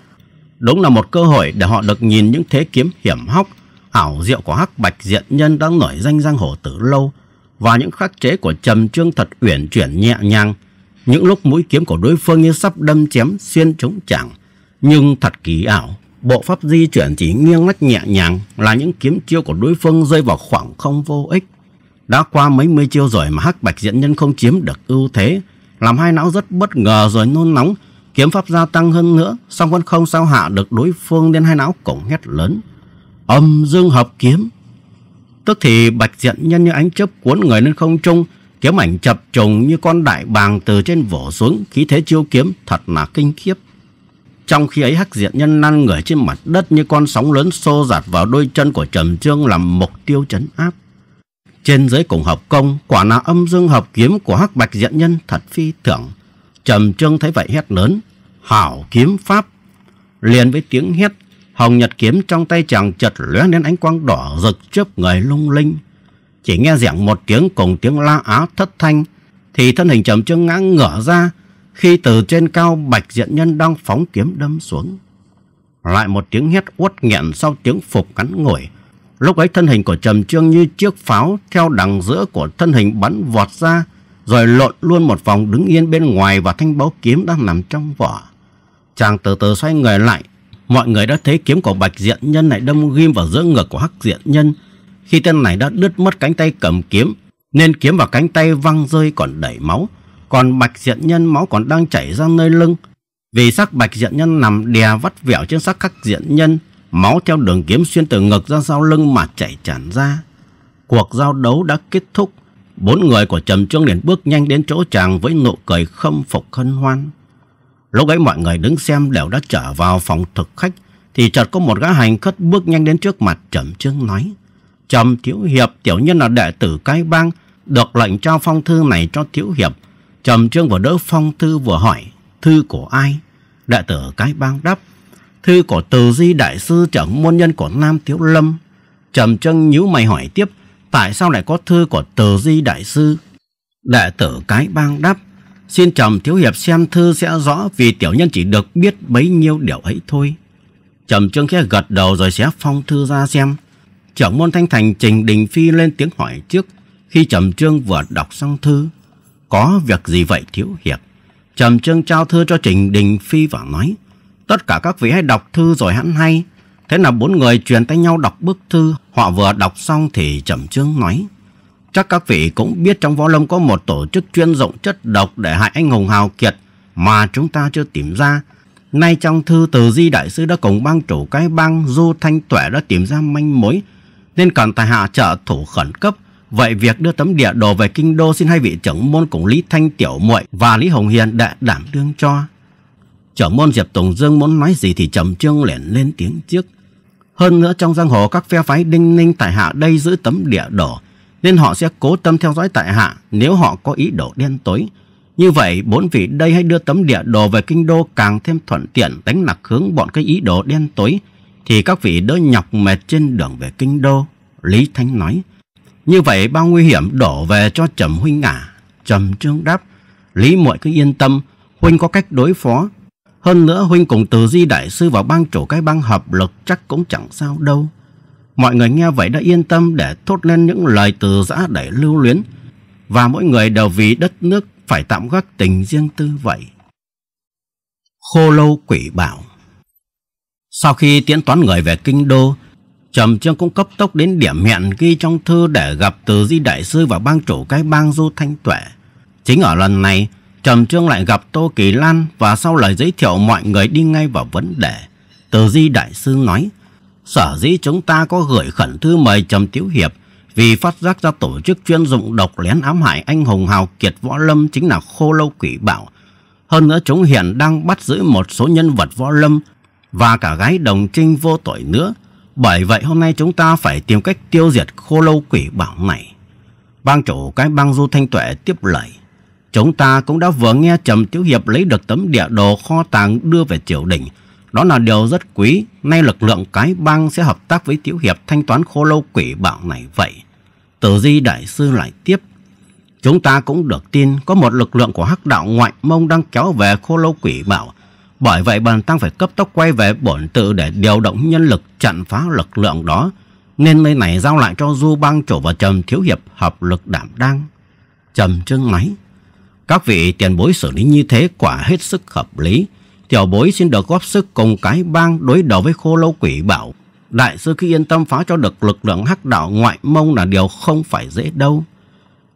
Đúng là một cơ hội để họ được nhìn những thế kiếm hiểm hóc, ảo diệu của hắc bạch diện nhân đang nổi danh giang hồ từ lâu và những khắc chế của Trầm Trương thật uyển chuyển nhẹ nhàng. Những lúc mũi kiếm của đối phương như sắp đâm chém xuyên trúng chẳng, nhưng thật kỳ ảo. Bộ pháp di chuyển chỉ nghiêng lách nhẹ nhàng là những kiếm chiêu của đối phương rơi vào khoảng không vô ích. Đã qua mấy mươi chiêu rồi mà hắc bạch diện nhân không chiếm được ưu thế, làm hai não rất bất ngờ rồi nôn nóng, kiếm pháp gia tăng hơn nữa, song vẫn không sao hạ được đối phương nên hai não cổng hét lớn. Âm dương hợp kiếm. Tức thì bạch diện nhân như ánh chớp cuốn người lên không trung, kiếm ảnh chập trùng như con đại bàng từ trên vỗ xuống, khí thế chiêu kiếm thật là kinh khiếp. Trong khi ấy hắc diện nhân năn người trên mặt đất như con sóng lớn xô giạt vào đôi chân của Trầm Trương làm mục tiêu chấn áp. Trên dưới cùng hợp công, quả là âm dương hợp kiếm của hắc bạch diện nhân thật phi thường Trầm trương thấy vậy hét lớn, hảo kiếm pháp. Liền với tiếng hét, hồng nhật kiếm trong tay chàng chợt lóe lên ánh quang đỏ rực chớp người lung linh. Chỉ nghe rẻng một tiếng cùng tiếng la á thất thanh, thì thân hình trầm trương ngã ngửa ra khi từ trên cao bạch diện nhân đang phóng kiếm đâm xuống. Lại một tiếng hét uất nghẹn sau tiếng phục cắn ngồi, Lúc ấy thân hình của Trầm Trương như chiếc pháo theo đằng giữa của thân hình bắn vọt ra, rồi lộn luôn một vòng đứng yên bên ngoài và thanh báu kiếm đang nằm trong vỏ. Chàng từ từ xoay người lại, mọi người đã thấy kiếm của Bạch Diện Nhân này đâm ghim vào giữa ngực của Hắc Diện Nhân. Khi tên này đã đứt mất cánh tay cầm kiếm, nên kiếm và cánh tay văng rơi còn đẩy máu, còn Bạch Diện Nhân máu còn đang chảy ra nơi lưng. Vì xác Bạch Diện Nhân nằm đè vắt vẻo trên xác khắc Diện Nhân Máu theo đường kiếm xuyên từ ngực ra sau lưng mà chảy tràn ra. Cuộc giao đấu đã kết thúc. Bốn người của Trầm Trương liền bước nhanh đến chỗ chàng với nụ cười khâm phục hân hoan. Lúc ấy mọi người đứng xem đều đã trở vào phòng thực khách thì chợt có một gã hành khất bước nhanh đến trước mặt Trầm Trương nói Trầm Thiếu Hiệp tiểu nhân là đệ tử cái bang được lệnh trao phong thư này cho Thiếu Hiệp. Trầm Trương vừa đỡ phong thư vừa hỏi thư của ai? Đệ tử cái bang đáp Thư của Từ Di Đại Sư trưởng môn nhân của Nam Tiếu Lâm. Trầm chân nhíu mày hỏi tiếp, tại sao lại có thư của Từ Di Đại Sư? Đệ tử Cái Bang đáp, xin Trầm Thiếu Hiệp xem thư sẽ rõ vì tiểu nhân chỉ được biết bấy nhiêu điều ấy thôi. Trầm Trân khẽ gật đầu rồi sẽ phong thư ra xem. Trưởng môn Thanh Thành Trình Đình Phi lên tiếng hỏi trước khi Trầm Trương vừa đọc xong thư. Có việc gì vậy Thiếu Hiệp? Trầm Trương trao thư cho Trình Đình Phi và nói Tất cả các vị hãy đọc thư rồi hẳn hay. Thế là bốn người truyền tay nhau đọc bức thư. Họ vừa đọc xong thì chậm trương nói. Chắc các vị cũng biết trong võ lâm có một tổ chức chuyên dụng chất độc để hại anh hùng hào kiệt mà chúng ta chưa tìm ra. Nay trong thư từ Di Đại Sư đã cùng bang chủ cái bang Du Thanh Tuệ đã tìm ra manh mối nên cần tài hạ trợ thủ khẩn cấp. Vậy việc đưa tấm địa đồ về kinh đô xin hai vị trưởng môn cùng Lý Thanh Tiểu Muội và Lý Hồng Hiền đã đảm đương cho. Trưởng môn Diệp Tùng Dương muốn nói gì thì Trầm Trương liền lên tiếng trước. Hơn nữa trong giang hồ các phe phái đinh ninh tại hạ đây giữ tấm địa đỏ nên họ sẽ cố tâm theo dõi tại hạ nếu họ có ý đồ đen tối. Như vậy, bốn vị đây hãy đưa tấm địa đồ về kinh đô càng thêm thuận tiện đánh lạc hướng bọn cái ý đồ đen tối, thì các vị đỡ nhọc mệt trên đường về kinh đô. Lý thanh nói, như vậy bao nguy hiểm đổ về cho Trầm Huynh à? Trầm Trương đáp, Lý muội cứ yên tâm, Huynh có cách đối phó, hơn nữa huynh cùng từ di đại sư vào bang chủ cái bang hợp lực chắc cũng chẳng sao đâu. Mọi người nghe vậy đã yên tâm để thốt lên những lời từ giã để lưu luyến. Và mỗi người đều vì đất nước phải tạm gác tình riêng tư vậy. Khô lâu quỷ bảo Sau khi tiễn toán người về kinh đô, Trầm Trương cũng cấp tốc đến điểm hẹn ghi trong thư để gặp từ di đại sư và bang chủ cái bang Du Thanh Tuệ. Chính ở lần này, trầm Trương lại gặp Tô Kỳ Lan và sau lời giới thiệu mọi người đi ngay vào vấn đề. Từ Di Đại Sư nói, sở dĩ chúng ta có gửi khẩn thư mời Trầm Tiếu Hiệp vì phát giác ra tổ chức chuyên dụng độc lén ám hại anh hùng hào kiệt võ lâm chính là khô lâu quỷ bảo. Hơn nữa chúng hiện đang bắt giữ một số nhân vật võ lâm và cả gái đồng trinh vô tội nữa. Bởi vậy hôm nay chúng ta phải tìm cách tiêu diệt khô lâu quỷ bảo này. Bang chủ cái bang Du Thanh Tuệ tiếp lời. Chúng ta cũng đã vừa nghe Trầm thiếu Hiệp lấy được tấm địa đồ kho tàng đưa về triều đình. Đó là điều rất quý, nay lực lượng cái bang sẽ hợp tác với thiếu Hiệp thanh toán khô lâu quỷ bảo này vậy. Tử Di Đại Sư lại tiếp. Chúng ta cũng được tin có một lực lượng của hắc đạo ngoại mông đang kéo về khô lâu quỷ bảo. Bởi vậy bàn tăng phải cấp tốc quay về bổn tự để điều động nhân lực chặn phá lực lượng đó. Nên nơi này giao lại cho Du Bang Chủ và Trầm Thiếu Hiệp hợp lực đảm đang. Trầm trưng máy. Các vị tiền bối xử lý như thế quả hết sức hợp lý. Tiểu bối xin được góp sức cùng cái bang đối đầu với khô lâu quỷ bảo. Đại sư khi yên tâm phá cho được lực lượng hắc đạo ngoại mông là điều không phải dễ đâu.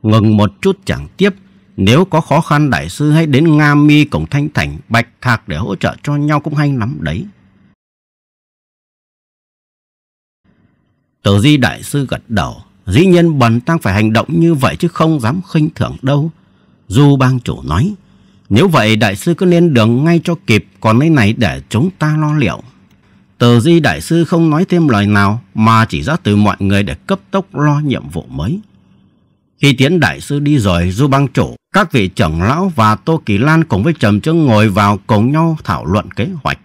Ngừng một chút chẳng tiếp. Nếu có khó khăn đại sư hãy đến Nga Mi cùng Thanh Thành, Bạch Thạc để hỗ trợ cho nhau cũng hay lắm đấy. Tử Di Đại Sư gật đầu. Dĩ nhiên bần tăng phải hành động như vậy chứ không dám khinh thường đâu. Du bang chủ nói, nếu vậy đại sư cứ lên đường ngay cho kịp, còn lấy này để chúng ta lo liệu. Tờ di đại sư không nói thêm lời nào mà chỉ ra từ mọi người để cấp tốc lo nhiệm vụ mới. Khi tiến đại sư đi rồi, Du bang chủ, các vị trưởng lão và Tô Kỳ Lan cùng với Trầm Trương ngồi vào cùng nhau thảo luận kế hoạch.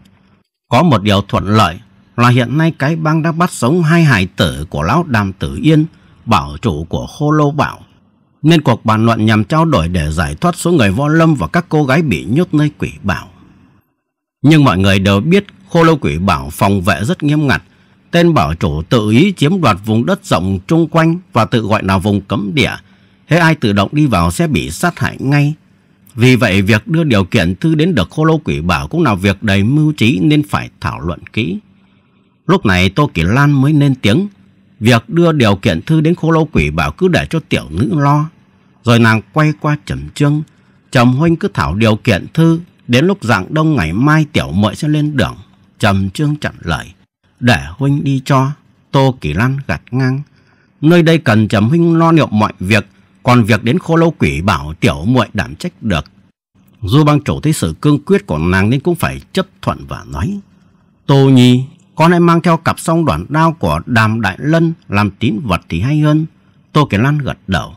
Có một điều thuận lợi là hiện nay cái bang đã bắt sống hai hải tử của lão Đàm Tử Yên, bảo chủ của Khô Lô Bảo nên cuộc bàn luận nhằm trao đổi để giải thoát số người võ lâm và các cô gái bị nhốt nơi quỷ bảo. Nhưng mọi người đều biết khô lâu quỷ bảo phòng vệ rất nghiêm ngặt. Tên bảo chủ tự ý chiếm đoạt vùng đất rộng chung quanh và tự gọi là vùng cấm địa. Thế ai tự động đi vào sẽ bị sát hại ngay. Vì vậy việc đưa điều kiện thư đến được khô lâu quỷ bảo cũng là việc đầy mưu trí nên phải thảo luận kỹ. Lúc này Tô Kỳ Lan mới lên tiếng Việc đưa điều kiện thư đến khô lâu quỷ bảo cứ để cho tiểu nữ lo. Rồi nàng quay qua trầm trương. Trầm huynh cứ thảo điều kiện thư. Đến lúc dạng đông ngày mai tiểu muội sẽ lên đường. Trầm trương chặn lời. Để huynh đi cho. Tô Kỳ Lan gạt ngang. Nơi đây cần trầm huynh lo liệu mọi việc. Còn việc đến khô lâu quỷ bảo tiểu muội đảm trách được. Du bang chủ thấy sự cương quyết của nàng nên cũng phải chấp thuận và nói. Tô Nhi con hãy mang theo cặp song đoạn đao của Đàm Đại Lân làm tín vật thì hay hơn. Tô Kiều Lan gật đầu.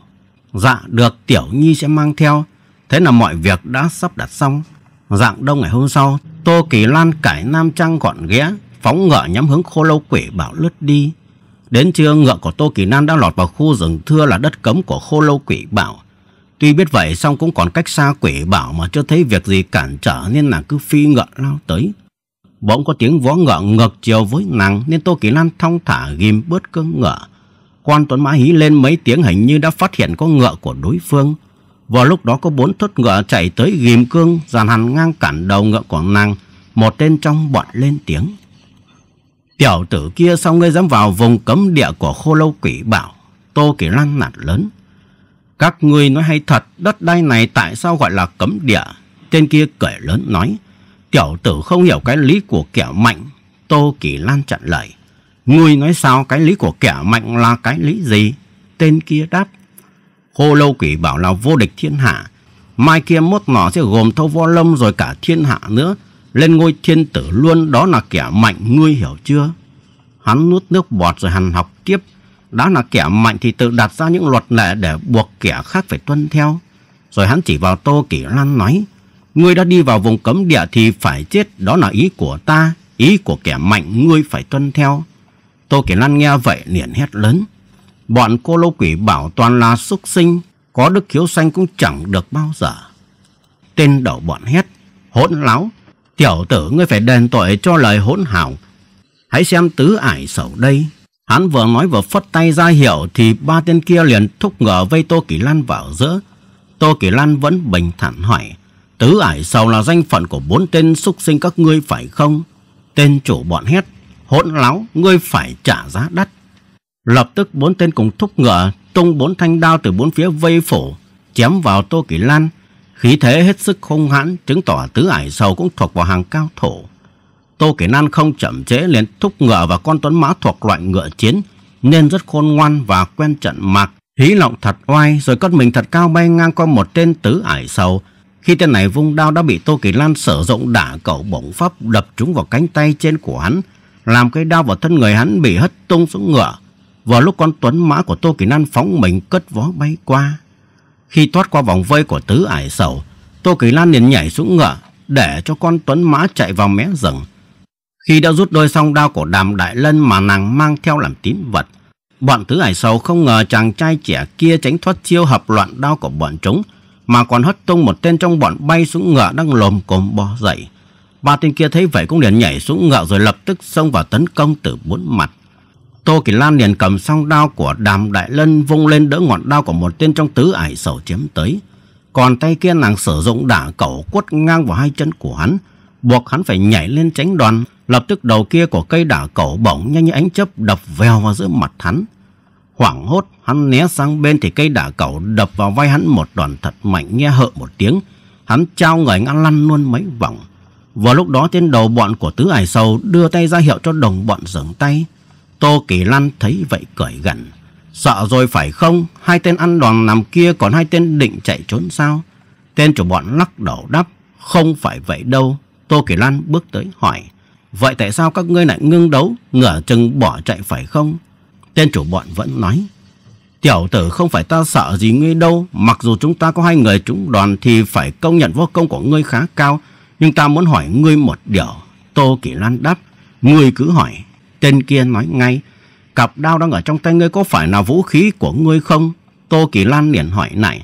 Dạ được Tiểu Nhi sẽ mang theo. Thế là mọi việc đã sắp đặt xong. Dạng đông ngày hôm sau, Tô Kỳ Lan cải nam trang gọn ghẽ, phóng ngựa nhắm hướng khô lâu quỷ bảo lướt đi. Đến trưa ngựa của Tô Kỳ Lan đã lọt vào khu rừng thưa là đất cấm của khô lâu quỷ bảo. Tuy biết vậy song cũng còn cách xa quỷ bảo mà chưa thấy việc gì cản trở nên nàng cứ phi ngựa lao tới. Bỗng có tiếng vó ngựa ngược chiều với nàng nên Tô Kỳ Lan thong thả ghim bớt cương ngựa. Quan Tuấn Mã hí lên mấy tiếng hình như đã phát hiện có ngựa của đối phương. Vào lúc đó có bốn thất ngựa chạy tới ghim cương dàn hẳn ngang cản đầu ngựa của nàng. Một tên trong bọn lên tiếng. Tiểu tử kia sao ngươi dám vào vùng cấm địa của khô lâu quỷ bảo? Tô Kỳ Lan nạt lớn. Các ngươi nói hay thật, đất đai này tại sao gọi là cấm địa? Tên kia cười lớn nói. Tiểu tử không hiểu cái lý của kẻ mạnh. Tô Kỳ Lan chặn lời. Ngươi nói sao cái lý của kẻ mạnh là cái lý gì? Tên kia đáp. Khô lâu quỷ bảo là vô địch thiên hạ. Mai kia mốt nó sẽ gồm thâu vô lâm rồi cả thiên hạ nữa. Lên ngôi thiên tử luôn đó là kẻ mạnh ngươi hiểu chưa? Hắn nuốt nước bọt rồi hắn học tiếp. Đã là kẻ mạnh thì tự đặt ra những luật lệ để buộc kẻ khác phải tuân theo. Rồi hắn chỉ vào Tô Kỷ Lan nói. Ngươi đã đi vào vùng cấm địa thì phải chết, đó là ý của ta, ý của kẻ mạnh ngươi phải tuân theo. Tô Kỳ Lan nghe vậy liền hét lớn. Bọn cô lâu quỷ bảo toàn là súc sinh, có đức khiếu xanh cũng chẳng được bao giờ. Tên đầu bọn hét, hỗn láo, tiểu tử ngươi phải đền tội cho lời hỗn hảo. Hãy xem tứ ải sầu đây. Hắn vừa nói vừa phất tay ra hiệu thì ba tên kia liền thúc ngờ vây Tô kỷ Lan vào giữa. Tô kỷ Lan vẫn bình thản hỏi, Tứ ải sầu là danh phận của bốn tên súc sinh các ngươi phải không? Tên chủ bọn hét, hỗn láo, ngươi phải trả giá đắt. Lập tức bốn tên cùng thúc ngựa, tung bốn thanh đao từ bốn phía vây phủ, chém vào Tô Kỳ Lan. Khí thế hết sức hung hãn, chứng tỏ tứ ải sầu cũng thuộc vào hàng cao thủ. Tô Kỳ Lan không chậm chế liền thúc ngựa và con tuấn mã thuộc loại ngựa chiến, nên rất khôn ngoan và quen trận mạc. Hí lọng thật oai rồi cất mình thật cao bay ngang qua một tên tứ ải sầu, khi tên này vung đao đã bị Tô Kỳ Lan sử dụng đả cẩu bổng pháp đập trúng vào cánh tay trên của hắn, làm cây đao vào thân người hắn bị hất tung xuống ngựa. Vào lúc con tuấn mã của Tô Kỳ Lan phóng mình cất vó bay qua. Khi thoát qua vòng vây của tứ ải sầu, Tô Kỳ Lan liền nhảy xuống ngựa để cho con tuấn mã chạy vào mé rừng. Khi đã rút đôi song đao của đàm đại lân mà nàng mang theo làm tín vật, bọn tứ ải sầu không ngờ chàng trai trẻ kia tránh thoát chiêu hợp loạn đao của bọn chúng mà còn hất tung một tên trong bọn bay xuống ngựa đang lồm cồm bò dậy. Ba tên kia thấy vậy cũng liền nhảy xuống ngựa rồi lập tức xông vào tấn công từ bốn mặt. Tô Kỳ Lan liền cầm song đao của Đàm Đại Lân vung lên đỡ ngọn đao của một tên trong tứ ải sầu chém tới. Còn tay kia nàng sử dụng đả cẩu quất ngang vào hai chân của hắn, buộc hắn phải nhảy lên tránh đòn. Lập tức đầu kia của cây đả cẩu bỗng nhanh như ánh chớp đập vèo vào giữa mặt hắn. Hoảng hốt, hắn né sang bên thì cây đả cẩu đập vào vai hắn một đoàn thật mạnh nghe hợ một tiếng. Hắn trao người ngã lăn luôn mấy vòng. Vào lúc đó trên đầu bọn của tứ ải sầu đưa tay ra hiệu cho đồng bọn dừng tay. Tô Kỳ Lan thấy vậy cởi gần. Sợ rồi phải không? Hai tên ăn đòn nằm kia còn hai tên định chạy trốn sao? Tên chủ bọn lắc đầu đắp. Không phải vậy đâu. Tô Kỳ Lan bước tới hỏi. Vậy tại sao các ngươi lại ngưng đấu, ngửa chừng bỏ chạy phải không? Tên chủ bọn vẫn nói Tiểu tử không phải ta sợ gì ngươi đâu Mặc dù chúng ta có hai người trúng đoàn Thì phải công nhận vô công của ngươi khá cao Nhưng ta muốn hỏi ngươi một điều Tô Kỳ Lan đáp Ngươi cứ hỏi Tên kia nói ngay Cặp đao đang ở trong tay ngươi có phải là vũ khí của ngươi không Tô Kỳ Lan liền hỏi này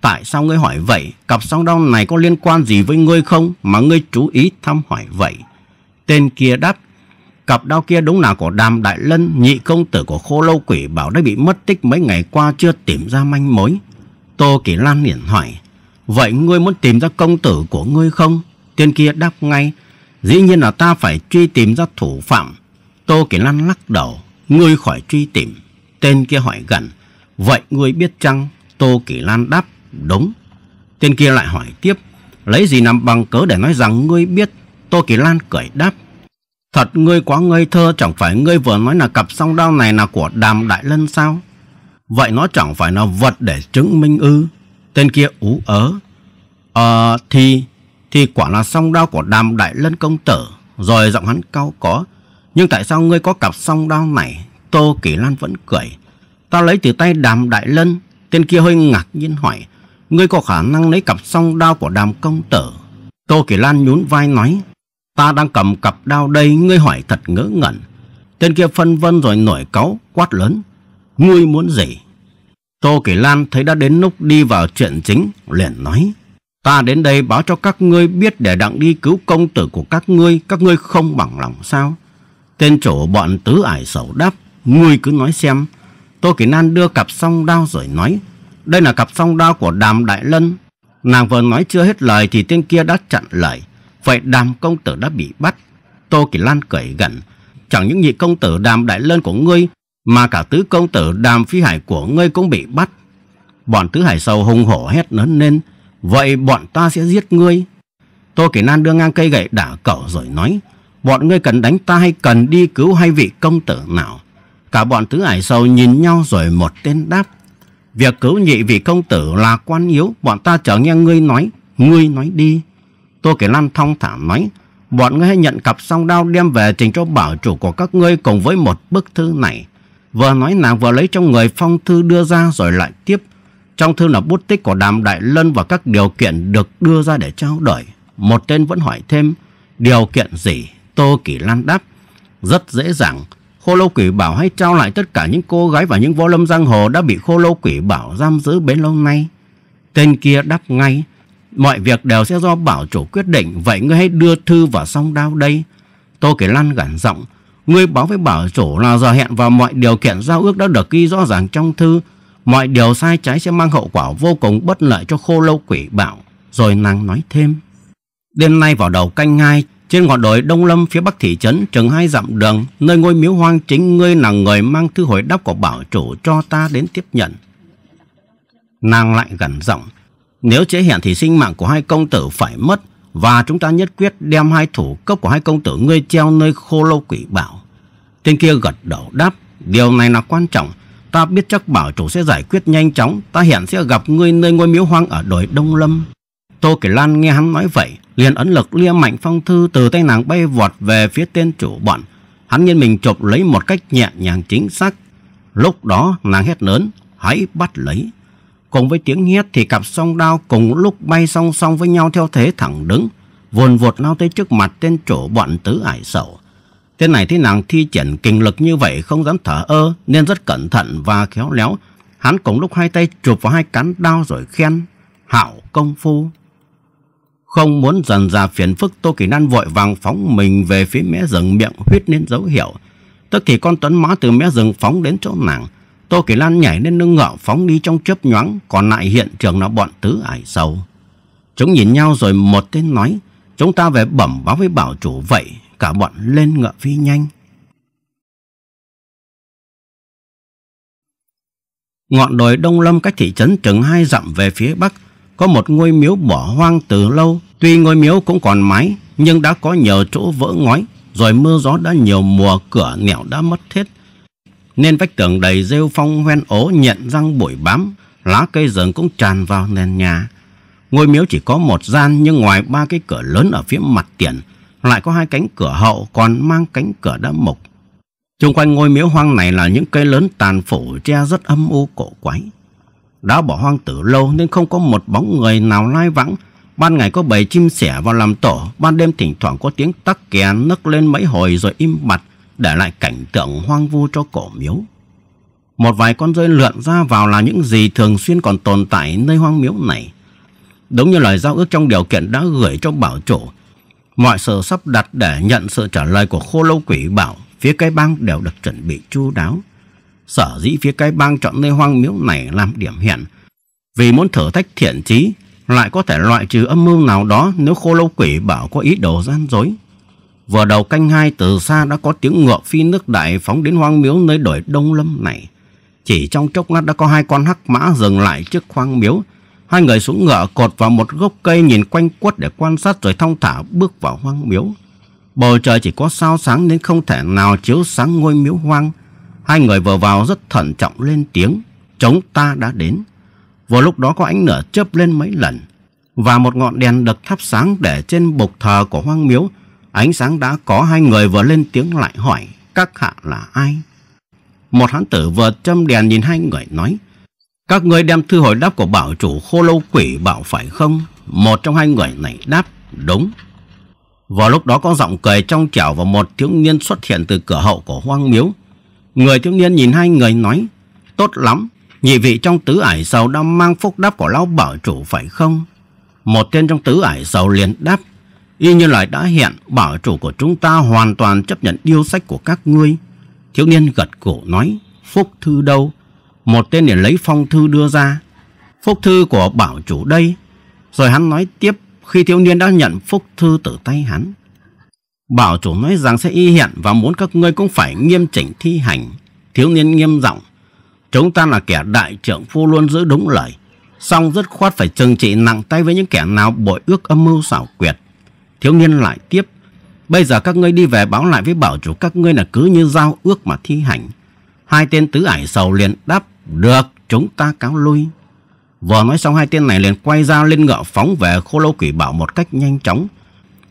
Tại sao ngươi hỏi vậy Cặp song đao này có liên quan gì với ngươi không Mà ngươi chú ý thăm hỏi vậy Tên kia đáp Cặp đao kia đúng là của đàm đại lân Nhị công tử của khô lâu quỷ bảo đã bị mất tích mấy ngày qua chưa tìm ra manh mối Tô Kỳ Lan liền hỏi Vậy ngươi muốn tìm ra công tử của ngươi không? Tên kia đáp ngay Dĩ nhiên là ta phải truy tìm ra thủ phạm Tô Kỳ Lan lắc đầu Ngươi khỏi truy tìm Tên kia hỏi gần Vậy ngươi biết chăng? Tô Kỳ Lan đáp Đúng Tên kia lại hỏi tiếp Lấy gì làm bằng cớ để nói rằng ngươi biết Tô Kỳ Lan cười đáp Thật ngươi quá ngây thơ Chẳng phải ngươi vừa nói là cặp song đao này là của đàm đại lân sao Vậy nó chẳng phải là vật để chứng minh ư Tên kia ú ớ Ờ thì Thì quả là song đao của đàm đại lân công tử Rồi giọng hắn cau có Nhưng tại sao ngươi có cặp song đao này Tô Kỳ Lan vẫn cười ta lấy từ tay đàm đại lân Tên kia hơi ngạc nhiên hỏi Ngươi có khả năng lấy cặp song đao của đàm công tử Tô Kỳ Lan nhún vai nói Ta đang cầm cặp đao đây Ngươi hỏi thật ngỡ ngẩn Tên kia phân vân rồi nổi cáu Quát lớn Ngươi muốn gì Tô Kỳ Lan thấy đã đến lúc đi vào chuyện chính Liền nói Ta đến đây báo cho các ngươi biết để đặng đi cứu công tử của các ngươi, các ngươi không bằng lòng sao? Tên chủ bọn tứ ải sầu đáp, ngươi cứ nói xem. Tô Kỳ lan đưa cặp song đao rồi nói, đây là cặp song đao của Đàm Đại Lân. Nàng vừa nói chưa hết lời thì tên kia đã chặn lời. Vậy đàm công tử đã bị bắt. Tô Kỳ Lan cười gần. Chẳng những nhị công tử đàm đại lân của ngươi, mà cả tứ công tử đàm phi hải của ngươi cũng bị bắt. Bọn tứ hải sâu hùng hổ hét lớn lên. Vậy bọn ta sẽ giết ngươi. Tô Kỳ Lan đưa ngang cây gậy đả cẩu rồi nói. Bọn ngươi cần đánh ta hay cần đi cứu hai vị công tử nào? Cả bọn tứ hải sâu nhìn nhau rồi một tên đáp. Việc cứu nhị vị công tử là quan yếu, bọn ta chờ nghe ngươi nói, ngươi nói đi. Tô Kỳ Lan thong thả nói, bọn ngươi hãy nhận cặp song đao đem về trình cho bảo chủ của các ngươi cùng với một bức thư này. Vừa nói nàng vừa lấy trong người phong thư đưa ra rồi lại tiếp. Trong thư là bút tích của đàm đại lân và các điều kiện được đưa ra để trao đổi. Một tên vẫn hỏi thêm, điều kiện gì? Tô Kỳ Lan đáp, rất dễ dàng. Khô lâu quỷ bảo hãy trao lại tất cả những cô gái và những võ lâm giang hồ đã bị khô lâu quỷ bảo giam giữ bấy lâu nay. Tên kia đáp ngay, Mọi việc đều sẽ do bảo chủ quyết định Vậy ngươi hãy đưa thư vào song đao đây Tô Kỳ Lan gằn giọng Ngươi báo với bảo chủ là giờ hẹn và mọi điều kiện giao ước đã được ghi rõ ràng trong thư Mọi điều sai trái sẽ mang hậu quả vô cùng bất lợi cho khô lâu quỷ bạo Rồi nàng nói thêm Đêm nay vào đầu canh hai Trên ngọn đồi Đông Lâm phía bắc thị trấn Chừng hai dặm đường Nơi ngôi miếu hoang chính ngươi là người mang thư hồi đáp của bảo chủ cho ta đến tiếp nhận Nàng lại gằn giọng nếu chế hẹn thì sinh mạng của hai công tử phải mất và chúng ta nhất quyết đem hai thủ cấp của hai công tử ngươi treo nơi khô lâu quỷ bảo. Tên kia gật đầu đáp, điều này là quan trọng. Ta biết chắc bảo chủ sẽ giải quyết nhanh chóng, ta hẹn sẽ gặp ngươi nơi ngôi miếu hoang ở đồi Đông Lâm. Tô Kỳ Lan nghe hắn nói vậy, liền ấn lực lia mạnh phong thư từ tay nàng bay vọt về phía tên chủ bọn. Hắn nhiên mình chộp lấy một cách nhẹ nhàng chính xác. Lúc đó nàng hét lớn, hãy bắt lấy. Cùng với tiếng hét thì cặp song đao cùng lúc bay song song với nhau theo thế thẳng đứng, vồn vột lao tới trước mặt tên chỗ bọn tứ ải sầu. Tên này thấy nàng thi triển kinh lực như vậy không dám thở ơ nên rất cẩn thận và khéo léo. Hắn cùng lúc hai tay chụp vào hai cán đao rồi khen, hảo công phu. Không muốn dần dà phiền phức Tô Kỳ Nan vội vàng phóng mình về phía mé rừng miệng huyết nên dấu hiệu. Tức thì con tuấn mã từ mé rừng phóng đến chỗ nàng. Tô Kỳ Lan nhảy lên lưng ngựa phóng đi trong chớp nhoáng, còn lại hiện trường là bọn tứ ải sầu. Chúng nhìn nhau rồi một tên nói, chúng ta về bẩm báo với bảo chủ vậy, cả bọn lên ngựa phi nhanh. Ngọn đồi Đông Lâm cách thị trấn chừng hai dặm về phía bắc, có một ngôi miếu bỏ hoang từ lâu. Tuy ngôi miếu cũng còn mái, nhưng đã có nhiều chỗ vỡ ngói, rồi mưa gió đã nhiều mùa cửa nẻo đã mất hết nên vách tường đầy rêu phong hoen ố nhận răng bụi bám, lá cây rừng cũng tràn vào nền nhà. Ngôi miếu chỉ có một gian nhưng ngoài ba cái cửa lớn ở phía mặt tiền, lại có hai cánh cửa hậu còn mang cánh cửa đã mục. Trung quanh ngôi miếu hoang này là những cây lớn tàn phủ che rất âm u cổ quái. Đã bỏ hoang tử lâu nên không có một bóng người nào lai vãng. Ban ngày có bầy chim sẻ vào làm tổ, ban đêm thỉnh thoảng có tiếng tắc kè nấc lên mấy hồi rồi im bặt để lại cảnh tượng hoang vu cho cổ miếu. Một vài con rơi lượn ra vào là những gì thường xuyên còn tồn tại nơi hoang miếu này. Đúng như lời giao ước trong điều kiện đã gửi cho bảo chủ, mọi sự sắp đặt để nhận sự trả lời của khô lâu quỷ bảo phía cái bang đều được chuẩn bị chu đáo. Sở dĩ phía cái bang chọn nơi hoang miếu này làm điểm hẹn, vì muốn thử thách thiện trí lại có thể loại trừ âm mưu nào đó nếu khô lâu quỷ bảo có ý đồ gian dối Vừa đầu canh hai từ xa đã có tiếng ngựa phi nước đại phóng đến hoang miếu nơi đồi đông lâm này. Chỉ trong chốc lát đã có hai con hắc mã dừng lại trước khoang miếu. Hai người xuống ngựa cột vào một gốc cây nhìn quanh quất để quan sát rồi thong thả bước vào hoang miếu. Bầu trời chỉ có sao sáng nên không thể nào chiếu sáng ngôi miếu hoang. Hai người vừa vào rất thận trọng lên tiếng. Chống ta đã đến. Vừa lúc đó có ánh lửa chớp lên mấy lần. Và một ngọn đèn được thắp sáng để trên bục thờ của hoang miếu Ánh sáng đã có hai người vừa lên tiếng lại hỏi các hạ là ai? Một hán tử vừa châm đèn nhìn hai người nói Các ngươi đem thư hồi đáp của bảo chủ khô lâu quỷ bảo phải không? Một trong hai người này đáp đúng Vào lúc đó có giọng cười trong trẻo và một thiếu niên xuất hiện từ cửa hậu của hoang miếu Người thiếu niên nhìn hai người nói Tốt lắm, nhị vị trong tứ ải sầu đã mang phúc đáp của lão bảo chủ phải không? Một tên trong tứ ải sầu liền đáp Y như lời đã hẹn, bảo chủ của chúng ta hoàn toàn chấp nhận yêu sách của các ngươi. Thiếu niên gật cổ nói, phúc thư đâu? Một tên để lấy phong thư đưa ra. Phúc thư của bảo chủ đây. Rồi hắn nói tiếp khi thiếu niên đã nhận phúc thư từ tay hắn. Bảo chủ nói rằng sẽ y hẹn và muốn các ngươi cũng phải nghiêm chỉnh thi hành. Thiếu niên nghiêm giọng Chúng ta là kẻ đại trưởng phu luôn giữ đúng lời. song rất khoát phải trừng trị nặng tay với những kẻ nào bội ước âm mưu xảo quyệt. Thiếu niên lại tiếp. Bây giờ các ngươi đi về báo lại với bảo chủ các ngươi là cứ như giao ước mà thi hành. Hai tên tứ ải sầu liền đáp. Được, chúng ta cáo lui. Vừa nói xong hai tên này liền quay ra lên ngựa phóng về khô lâu quỷ bảo một cách nhanh chóng.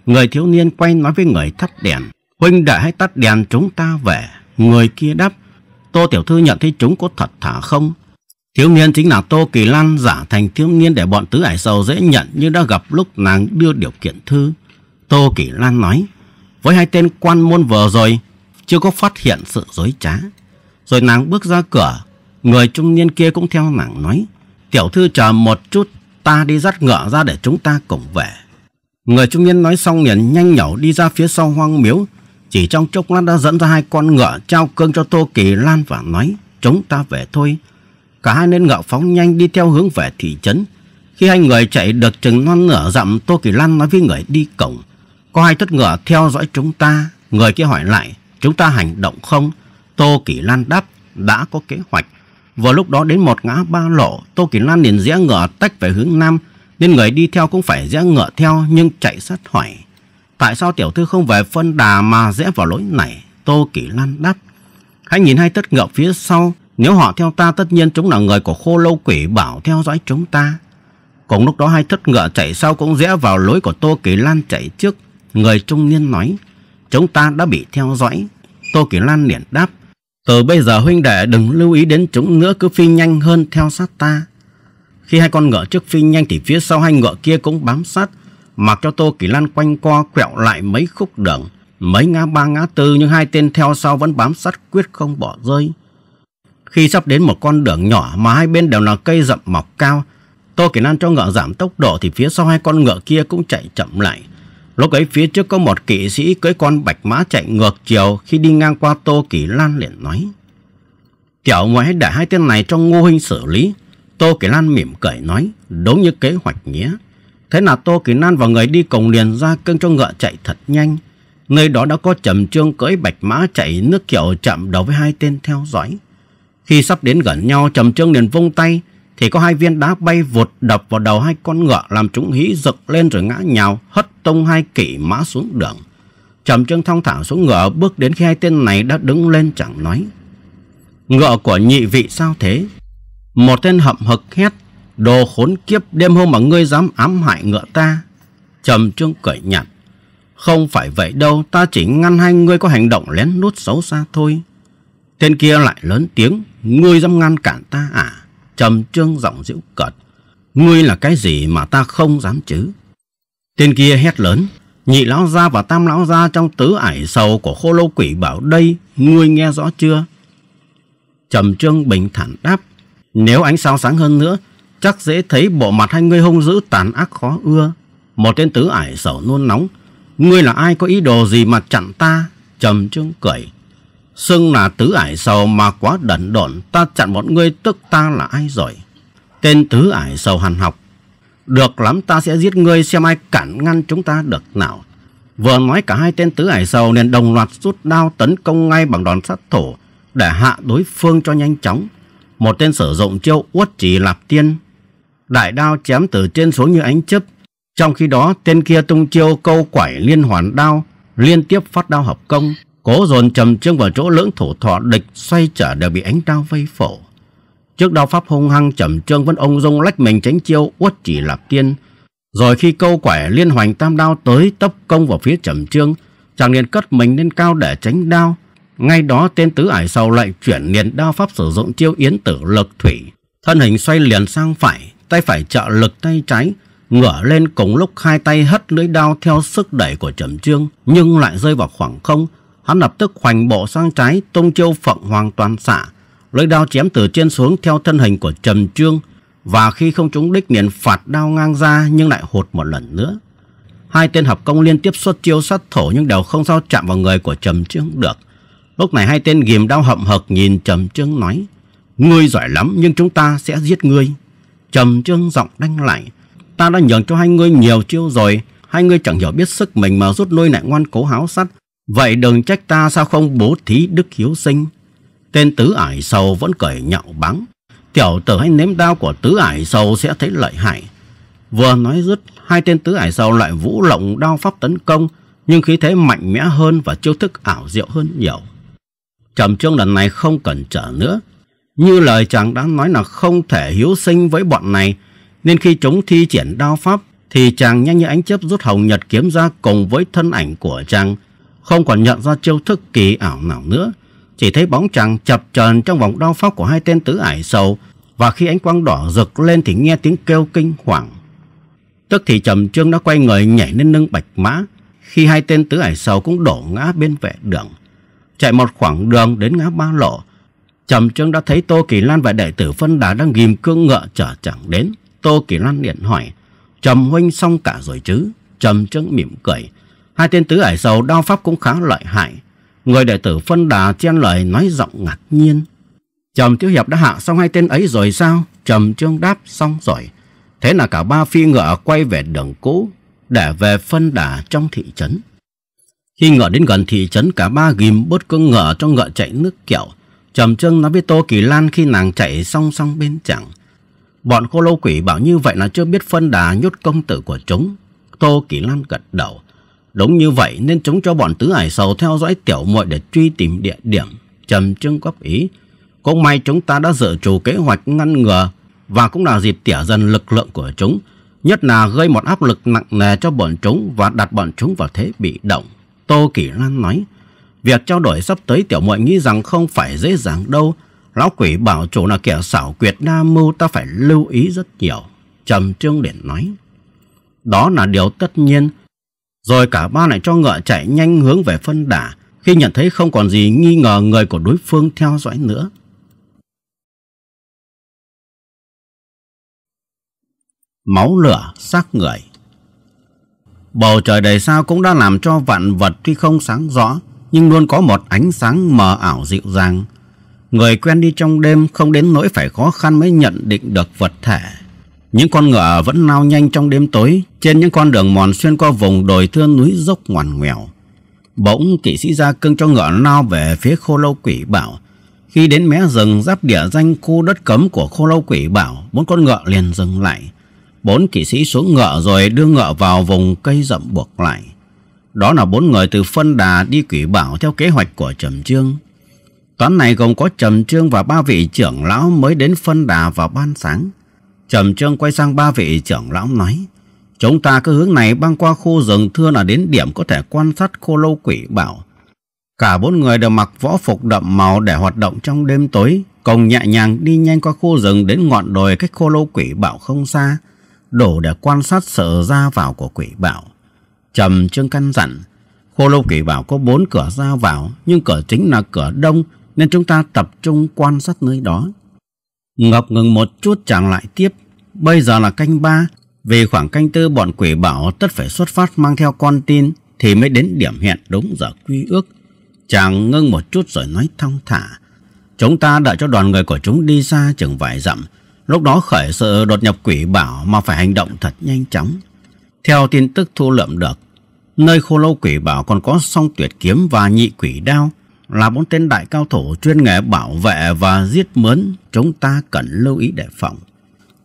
Người thiếu niên quay nói với người thắt đèn. Huynh đệ hãy tắt đèn chúng ta về. Người kia đáp. Tô Tiểu Thư nhận thấy chúng có thật thả không? Thiếu niên chính là Tô Kỳ Lan giả thành thiếu niên để bọn tứ ải sầu dễ nhận như đã gặp lúc nàng đưa điều kiện thư. Tô Kỷ Lan nói, với hai tên quan môn vừa rồi, chưa có phát hiện sự dối trá. Rồi nàng bước ra cửa, người trung niên kia cũng theo nàng nói, tiểu thư chờ một chút, ta đi dắt ngựa ra để chúng ta cùng về. Người trung niên nói xong liền nhanh nhẩu đi ra phía sau hoang miếu, chỉ trong chốc lát đã dẫn ra hai con ngựa trao cương cho Tô Kỳ Lan và nói, chúng ta về thôi. Cả hai nên ngựa phóng nhanh đi theo hướng về thị trấn. Khi hai người chạy được chừng non nửa dặm, Tô Kỳ Lan nói với người đi cổng. Có hai thất ngựa theo dõi chúng ta. Người kia hỏi lại, chúng ta hành động không? Tô Kỳ Lan đáp, đã có kế hoạch. Vừa lúc đó đến một ngã ba lộ, Tô Kỳ Lan liền rẽ ngựa tách về hướng nam, nên người đi theo cũng phải rẽ ngựa theo nhưng chạy sát hỏi. Tại sao tiểu thư không về phân đà mà rẽ vào lối này? Tô Kỳ Lan đáp. Hãy nhìn hai thất ngựa phía sau, nếu họ theo ta tất nhiên chúng là người của khô lâu quỷ bảo theo dõi chúng ta. Cùng lúc đó hai thất ngựa chạy sau cũng rẽ vào lối của Tô Kỳ Lan chạy trước. Người trung niên nói, chúng ta đã bị theo dõi. Tô Kỳ Lan liền đáp, từ bây giờ huynh đệ đừng lưu ý đến chúng nữa cứ phi nhanh hơn theo sát ta. Khi hai con ngựa trước phi nhanh thì phía sau hai ngựa kia cũng bám sát, mặc cho Tô Kỳ Lan quanh co quẹo lại mấy khúc đường, mấy ngã ba ngã tư nhưng hai tên theo sau vẫn bám sát quyết không bỏ rơi. Khi sắp đến một con đường nhỏ mà hai bên đều là cây rậm mọc cao, Tô Kỳ Lan cho ngựa giảm tốc độ thì phía sau hai con ngựa kia cũng chạy chậm lại. Lúc ấy phía trước có một kỵ sĩ cưỡi con bạch mã chạy ngược chiều khi đi ngang qua Tô Kỳ Lan liền nói. Tiểu ngoái để hai tên này cho Ngô Huynh xử lý. Tô Kỳ Lan mỉm cười nói, đúng như kế hoạch nghĩa. Thế là Tô Kỳ Lan và người đi cùng liền ra cưng cho ngựa chạy thật nhanh. Nơi đó đã có trầm trương cưỡi bạch mã chạy nước kiểu chậm đầu với hai tên theo dõi. Khi sắp đến gần nhau, trầm trương liền vung tay, thì có hai viên đá bay vụt đập vào đầu hai con ngựa làm chúng hí rực lên rồi ngã nhào, hất tung hai kỵ mã xuống đường. Trầm Trương thong thả xuống ngựa bước đến khi hai tên này đã đứng lên chẳng nói. Ngựa của nhị vị sao thế? Một tên hậm hực hét, đồ khốn kiếp đêm hôm mà ngươi dám ám hại ngựa ta. Trầm Trương cười nhạt. Không phải vậy đâu, ta chỉ ngăn hai ngươi có hành động lén nút xấu xa thôi. Tên kia lại lớn tiếng, ngươi dám ngăn cản ta à? trầm trương giọng giễu cợt ngươi là cái gì mà ta không dám chứ tên kia hét lớn nhị lão gia và tam lão gia trong tứ ải sầu của khô lâu quỷ bảo đây ngươi nghe rõ chưa trầm trương bình thản đáp nếu ánh sao sáng hơn nữa chắc dễ thấy bộ mặt hai ngươi hung dữ tàn ác khó ưa một tên tứ ải sầu nôn nóng ngươi là ai có ý đồ gì mà chặn ta trầm trương cười Xưng là tứ ải sầu mà quá đẩn độn Ta chặn bọn ngươi tức ta là ai rồi Tên tứ ải sầu hàn học Được lắm ta sẽ giết ngươi xem ai cản ngăn chúng ta được nào Vừa nói cả hai tên tứ ải sầu liền đồng loạt rút đao tấn công ngay bằng đòn sát thủ Để hạ đối phương cho nhanh chóng Một tên sử dụng chiêu uất chỉ lạp tiên Đại đao chém từ trên xuống như ánh chớp Trong khi đó tên kia tung chiêu câu quải liên hoàn đao Liên tiếp phát đao hợp công Cố dồn trầm trương vào chỗ lưỡng thủ thọ địch xoay trở đều bị ánh đao vây phổ. Trước đao pháp hung hăng trầm trương vẫn ông dung lách mình tránh chiêu uất chỉ lạp tiên. Rồi khi câu quẻ liên hoành tam đao tới tấp công vào phía trầm trương, chàng liền cất mình lên cao để tránh đao. Ngay đó tên tứ ải sau lại chuyển liền đao pháp sử dụng chiêu yến tử lực thủy. Thân hình xoay liền sang phải, tay phải trợ lực tay trái, ngửa lên cùng lúc hai tay hất lưỡi đao theo sức đẩy của trầm trương nhưng lại rơi vào khoảng không hắn lập tức hoành bộ sang trái tung chiêu phượng hoàng toàn xạ lưỡi đao chém từ trên xuống theo thân hình của trầm trương và khi không trúng đích liền phạt đao ngang ra nhưng lại hụt một lần nữa hai tên hợp công liên tiếp xuất chiêu sát thổ nhưng đều không sao chạm vào người của trầm trương được lúc này hai tên ghìm đao hậm hực nhìn trầm trương nói ngươi giỏi lắm nhưng chúng ta sẽ giết ngươi trầm trương giọng đanh lại ta đã nhường cho hai ngươi nhiều chiêu rồi hai ngươi chẳng hiểu biết sức mình mà rút lui lại ngoan cố háo sắt Vậy đừng trách ta sao không bố thí đức hiếu sinh. Tên tứ ải sầu vẫn cởi nhạo báng. Tiểu tử hay nếm đao của tứ ải sầu sẽ thấy lợi hại. Vừa nói dứt, hai tên tứ ải sầu lại vũ lộng đao pháp tấn công, nhưng khí thế mạnh mẽ hơn và chiêu thức ảo diệu hơn nhiều. Trầm trương lần này không cần trở nữa. Như lời chàng đã nói là không thể hiếu sinh với bọn này, nên khi chúng thi triển đao pháp thì chàng nhanh như ánh chớp rút hồng nhật kiếm ra cùng với thân ảnh của chàng không còn nhận ra chiêu thức kỳ ảo nào nữa. Chỉ thấy bóng chàng chập chờn trong vòng đao pháp của hai tên tứ ải sầu và khi ánh quang đỏ rực lên thì nghe tiếng kêu kinh hoàng. Tức thì trầm trương đã quay người nhảy lên lưng bạch mã khi hai tên tứ ải sầu cũng đổ ngã bên vệ đường. Chạy một khoảng đường đến ngã ba lộ Trầm Trương đã thấy Tô Kỳ Lan và đệ tử phân đà đang ghim cương ngựa chờ chẳng đến. Tô Kỳ Lan liền hỏi, Trầm huynh xong cả rồi chứ? Trầm Trương mỉm cười, Hai tên tứ ải sầu đao pháp cũng khá lợi hại. Người đệ tử phân đà chen lời nói giọng ngạc nhiên. Trầm Thiếu Hiệp đã hạ xong hai tên ấy rồi sao? Trầm Trương đáp xong rồi. Thế là cả ba phi ngựa quay về đường cũ để về phân đà trong thị trấn. Khi ngựa đến gần thị trấn cả ba ghim bớt cương ngựa cho ngựa chạy nước kẹo. Trầm Trương nói với Tô Kỳ Lan khi nàng chạy song song bên chẳng. Bọn khô lâu quỷ bảo như vậy là chưa biết phân đà nhốt công tử của chúng. Tô Kỳ Lan gật đầu. Đúng như vậy nên chúng cho bọn tứ hải sầu theo dõi tiểu muội để truy tìm địa điểm trầm trương góp ý. Cũng may chúng ta đã dự trù kế hoạch ngăn ngừa và cũng là dịp tỉa dần lực lượng của chúng, nhất là gây một áp lực nặng nề cho bọn chúng và đặt bọn chúng vào thế bị động. Tô Kỳ Lan nói, việc trao đổi sắp tới tiểu muội nghĩ rằng không phải dễ dàng đâu. Lão quỷ bảo chủ là kẻ xảo quyệt đa mưu ta phải lưu ý rất nhiều. Trầm Trương liền nói, đó là điều tất nhiên rồi cả ba lại cho ngựa chạy nhanh hướng về phân đà. khi nhận thấy không còn gì nghi ngờ người của đối phương theo dõi nữa. Máu lửa, xác người Bầu trời đầy sao cũng đã làm cho vạn vật tuy không sáng rõ nhưng luôn có một ánh sáng mờ ảo dịu dàng. Người quen đi trong đêm không đến nỗi phải khó khăn mới nhận định được vật thể. Những con ngựa vẫn lao nhanh trong đêm tối Trên những con đường mòn xuyên qua vùng đồi thưa núi dốc ngoằn ngoèo Bỗng kỵ sĩ ra cưng cho ngựa lao về phía khô lâu quỷ bảo Khi đến mé rừng giáp địa danh khu đất cấm của khô lâu quỷ bảo Bốn con ngựa liền dừng lại Bốn kỵ sĩ xuống ngựa rồi đưa ngựa vào vùng cây rậm buộc lại Đó là bốn người từ phân đà đi quỷ bảo theo kế hoạch của Trầm Trương Toán này gồm có Trầm Trương và ba vị trưởng lão mới đến phân đà vào ban sáng Trầm Trương quay sang ba vị trưởng lão nói. Chúng ta cứ hướng này băng qua khu rừng thưa là đến điểm có thể quan sát khô lâu quỷ bảo. Cả bốn người đều mặc võ phục đậm màu để hoạt động trong đêm tối. Cùng nhẹ nhàng đi nhanh qua khu rừng đến ngọn đồi cách khô lâu quỷ bảo không xa. Đủ để quan sát sự ra vào của quỷ bảo. Trầm Trương căn dặn. Khô lâu quỷ bảo có bốn cửa ra vào nhưng cửa chính là cửa đông nên chúng ta tập trung quan sát nơi đó. Ngọc ngừng một chút chàng lại tiếp. Bây giờ là canh ba. Về khoảng canh tư bọn quỷ bảo tất phải xuất phát mang theo con tin thì mới đến điểm hẹn đúng giờ quy ước. Chàng ngưng một chút rồi nói thong thả. Chúng ta đợi cho đoàn người của chúng đi xa chừng vài dặm. Lúc đó khởi sự đột nhập quỷ bảo mà phải hành động thật nhanh chóng. Theo tin tức thu lượm được, nơi khô lâu quỷ bảo còn có song tuyệt kiếm và nhị quỷ đao là bốn tên đại cao thủ chuyên nghề bảo vệ và giết mướn, chúng ta cần lưu ý đề phòng.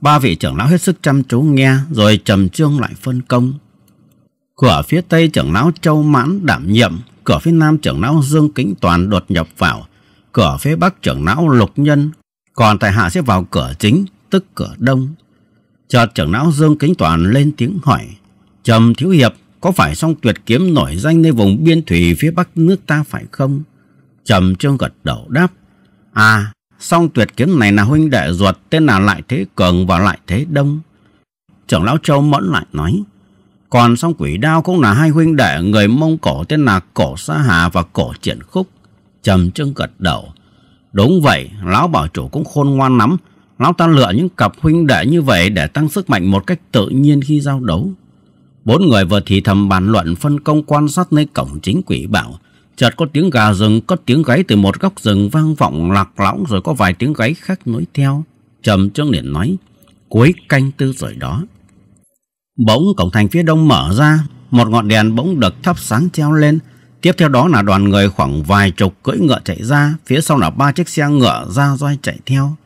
Ba vị trưởng lão hết sức chăm chú nghe rồi trầm trương lại phân công. Cửa phía tây trưởng lão Châu Mãn đảm nhiệm, cửa phía nam trưởng lão Dương Kính Toàn đột nhập vào, cửa phía bắc trưởng lão Lục Nhân, còn tại hạ sẽ vào cửa chính, tức cửa đông. Chợt trưởng lão Dương Kính Toàn lên tiếng hỏi, Trầm Thiếu Hiệp có phải song tuyệt kiếm nổi danh nơi vùng biên thủy phía bắc nước ta phải không? Trầm trương gật đầu đáp. À, song tuyệt kiếm này là huynh đệ ruột tên là Lại Thế Cường và Lại Thế Đông. Trưởng lão Châu mẫn lại nói. Còn song quỷ đao cũng là hai huynh đệ người Mông Cổ tên là Cổ Sa Hà và Cổ Triển Khúc. Trầm trương gật đầu. Đúng vậy, lão bảo chủ cũng khôn ngoan lắm. Lão ta lựa những cặp huynh đệ như vậy để tăng sức mạnh một cách tự nhiên khi giao đấu. Bốn người vừa thì thầm bàn luận phân công quan sát nơi cổng chính quỷ bảo. Chợt có tiếng gà rừng, có tiếng gáy từ một góc rừng vang vọng lạc lõng rồi có vài tiếng gáy khác nối theo. Trầm Trương liền nói, cuối canh tư rồi đó. Bỗng cổng thành phía đông mở ra, một ngọn đèn bỗng được thắp sáng treo lên. Tiếp theo đó là đoàn người khoảng vài chục cưỡi ngựa chạy ra, phía sau là ba chiếc xe ngựa ra roi chạy theo.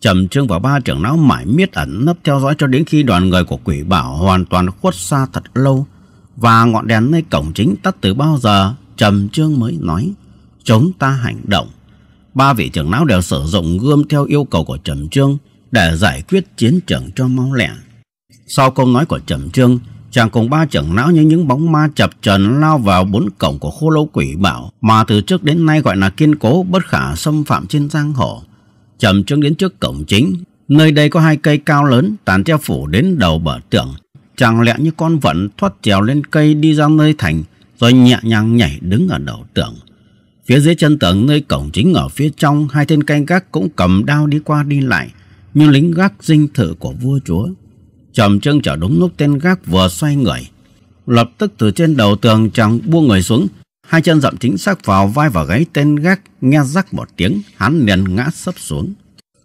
Trầm Trương và ba trưởng lão mãi miết ẩn nấp theo dõi cho đến khi đoàn người của quỷ bảo hoàn toàn khuất xa thật lâu và ngọn đèn nơi cổng chính tắt từ bao giờ trầm trương mới nói chúng ta hành động ba vị trưởng lão đều sử dụng gươm theo yêu cầu của trầm trương để giải quyết chiến trường cho mau lẹ sau câu nói của trầm trương chàng cùng ba trưởng lão như những bóng ma chập trần lao vào bốn cổng của khu lâu quỷ bảo mà từ trước đến nay gọi là kiên cố bất khả xâm phạm trên giang hồ trầm trương đến trước cổng chính nơi đây có hai cây cao lớn tàn treo phủ đến đầu bờ tượng. chàng lẹ như con vận thoát trèo lên cây đi ra nơi thành Tôi nhẹ nhàng nhảy đứng ở đầu tường Phía dưới chân tường nơi cổng chính ở phía trong Hai tên canh gác cũng cầm đao đi qua đi lại Như lính gác dinh thự của vua chúa Trầm trưng chờ đúng lúc tên gác vừa xoay người Lập tức từ trên đầu tường chàng buông người xuống Hai chân dậm chính xác vào vai và gáy tên gác Nghe rắc một tiếng Hắn liền ngã sấp xuống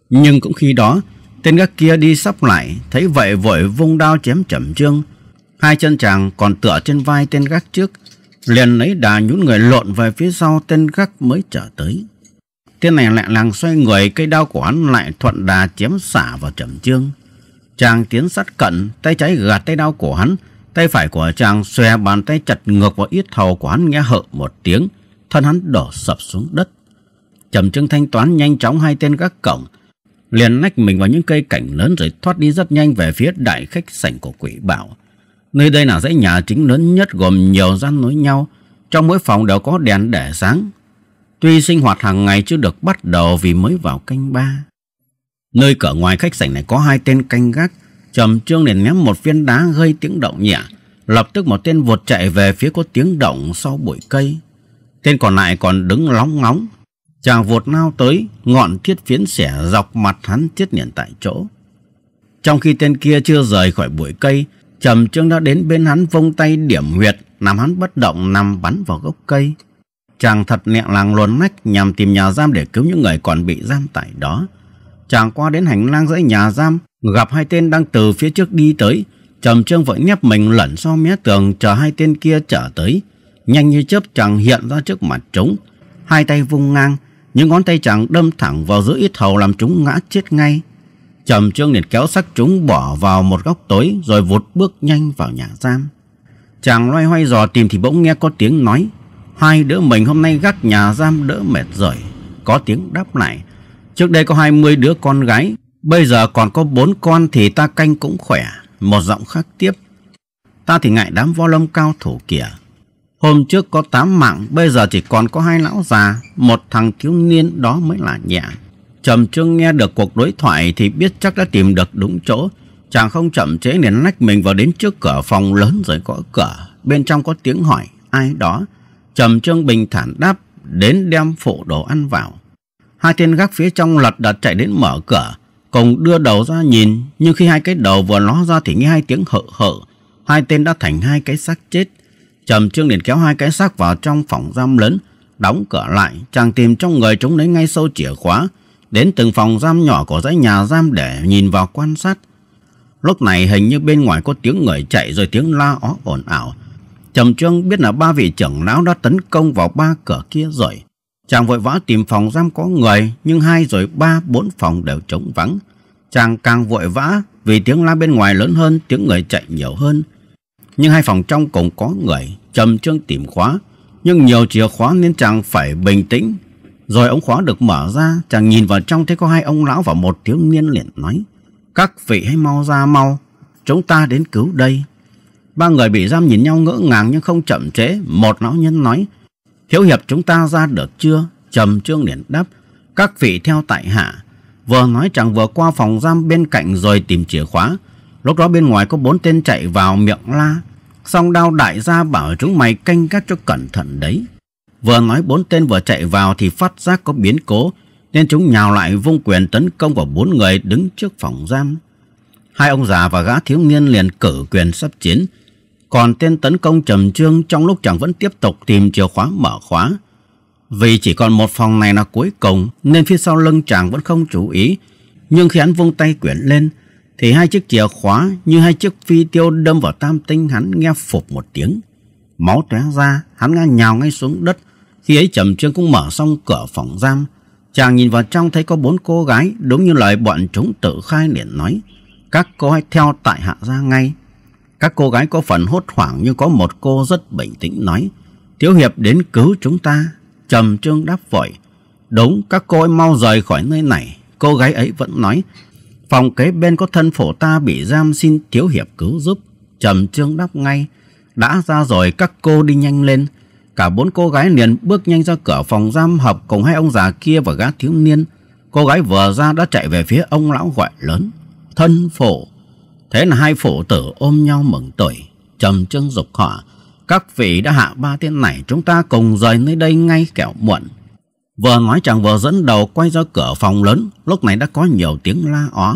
Nhưng cũng khi đó Tên gác kia đi sắp lại Thấy vậy vội vung đao chém trầm trương Hai chân chàng còn tựa trên vai tên gác trước liền lấy đà nhún người lộn về phía sau tên gác mới trở tới. Tên này lẹ làng xoay người, cây đao của hắn lại thuận đà chém xả vào trầm trương. Chàng tiến sát cận, tay trái gạt tay đao của hắn, tay phải của chàng xòe bàn tay chặt ngược vào yết thầu của hắn nghe hợ một tiếng, thân hắn đổ sập xuống đất. Trầm trương thanh toán nhanh chóng hai tên gác cổng, liền nách mình vào những cây cảnh lớn rồi thoát đi rất nhanh về phía đại khách sảnh của quỷ bảo. Nơi đây là dãy nhà chính lớn nhất gồm nhiều gian nối nhau. Trong mỗi phòng đều có đèn để sáng. Tuy sinh hoạt hàng ngày chưa được bắt đầu vì mới vào canh ba. Nơi cửa ngoài khách sảnh này có hai tên canh gác. Trầm trương liền ném một viên đá gây tiếng động nhẹ. Lập tức một tên vụt chạy về phía có tiếng động sau bụi cây. Tên còn lại còn đứng lóng ngóng. Chàng vụt nao tới, ngọn thiết phiến xẻ dọc mặt hắn thiết liền tại chỗ. Trong khi tên kia chưa rời khỏi bụi cây, Trầm Trương đã đến bên hắn vung tay điểm huyệt, làm hắn bất động nằm bắn vào gốc cây. Chàng thật nhẹ làng luồn nách nhằm tìm nhà giam để cứu những người còn bị giam tại đó. Chàng qua đến hành lang dãy nhà giam, gặp hai tên đang từ phía trước đi tới. Trầm Trương vội nhép mình lẩn sau mé tường chờ hai tên kia trở tới. Nhanh như chớp chàng hiện ra trước mặt chúng, hai tay vung ngang, những ngón tay chàng đâm thẳng vào giữa ít hầu làm chúng ngã chết ngay. Trầm Trương liền kéo sắc chúng bỏ vào một góc tối rồi vụt bước nhanh vào nhà giam. Chàng loay hoay dò tìm thì bỗng nghe có tiếng nói. Hai đứa mình hôm nay gác nhà giam đỡ mệt rồi. Có tiếng đáp lại. Trước đây có hai mươi đứa con gái, bây giờ còn có bốn con thì ta canh cũng khỏe. Một giọng khác tiếp. Ta thì ngại đám vo lông cao thủ kìa. Hôm trước có tám mạng, bây giờ chỉ còn có hai lão già, một thằng thiếu niên đó mới là nhẹ. Trầm Trương nghe được cuộc đối thoại thì biết chắc đã tìm được đúng chỗ. Chàng không chậm chế liền lách mình vào đến trước cửa phòng lớn rồi gõ cửa. Bên trong có tiếng hỏi ai đó. Trầm Trương bình thản đáp đến đem phụ đồ ăn vào. Hai tên gác phía trong lật đật chạy đến mở cửa. Cùng đưa đầu ra nhìn Nhưng khi hai cái đầu vừa ló ra thì nghe hai tiếng hợ hợ Hai tên đã thành hai cái xác chết Trầm trương liền kéo hai cái xác vào trong phòng giam lớn Đóng cửa lại Chàng tìm trong người chúng lấy ngay sâu chìa khóa đến từng phòng giam nhỏ của dãy nhà giam để nhìn vào quan sát. Lúc này hình như bên ngoài có tiếng người chạy rồi tiếng la ó ồn ảo. Trầm Trương biết là ba vị trưởng lão đã tấn công vào ba cửa kia rồi. Chàng vội vã tìm phòng giam có người, nhưng hai rồi ba bốn phòng đều trống vắng. Chàng càng vội vã vì tiếng la bên ngoài lớn hơn, tiếng người chạy nhiều hơn. Nhưng hai phòng trong cũng có người, Trầm Trương tìm khóa. Nhưng nhiều chìa khóa nên chàng phải bình tĩnh rồi ống khóa được mở ra, chàng nhìn vào trong thấy có hai ông lão và một thiếu niên liền nói. Các vị hãy mau ra mau, chúng ta đến cứu đây. Ba người bị giam nhìn nhau ngỡ ngàng nhưng không chậm trễ. Một lão nhân nói, thiếu hiệp chúng ta ra được chưa? Trầm trương liền đáp, các vị theo tại hạ. Vừa nói chàng vừa qua phòng giam bên cạnh rồi tìm chìa khóa. Lúc đó bên ngoài có bốn tên chạy vào miệng la. xong đao đại gia bảo chúng mày canh gác cho cẩn thận đấy. Vừa nói bốn tên vừa chạy vào thì phát giác có biến cố, nên chúng nhào lại vung quyền tấn công vào bốn người đứng trước phòng giam. Hai ông già và gã thiếu niên liền cử quyền sắp chiến, còn tên tấn công trầm trương trong lúc chàng vẫn tiếp tục tìm chìa khóa mở khóa. Vì chỉ còn một phòng này là cuối cùng nên phía sau lưng chàng vẫn không chú ý. Nhưng khi hắn vung tay quyển lên thì hai chiếc chìa khóa như hai chiếc phi tiêu đâm vào tam tinh hắn nghe phục một tiếng. Máu tóe ra, hắn ngã nhào ngay xuống đất khi ấy Trầm Trương cũng mở xong cửa phòng giam. Chàng nhìn vào trong thấy có bốn cô gái, đúng như lời bọn chúng tự khai liền nói. Các cô hãy theo tại hạ ra ngay. Các cô gái có phần hốt hoảng nhưng có một cô rất bình tĩnh nói. Thiếu Hiệp đến cứu chúng ta. Trầm Trương đáp vội. Đúng, các cô ấy mau rời khỏi nơi này. Cô gái ấy vẫn nói. Phòng kế bên có thân phổ ta bị giam xin Thiếu Hiệp cứu giúp. Trầm Trương đáp ngay. Đã ra rồi các cô đi nhanh lên. Cả bốn cô gái liền bước nhanh ra cửa phòng giam hợp cùng hai ông già kia và gã thiếu niên. Cô gái vừa ra đã chạy về phía ông lão gọi lớn. Thân phổ. Thế là hai phổ tử ôm nhau mừng tuổi, trầm trưng dục họ. Các vị đã hạ ba tiên này chúng ta cùng rời nơi đây ngay kẻo muộn. Vừa nói chàng vừa dẫn đầu quay ra cửa phòng lớn, lúc này đã có nhiều tiếng la ó.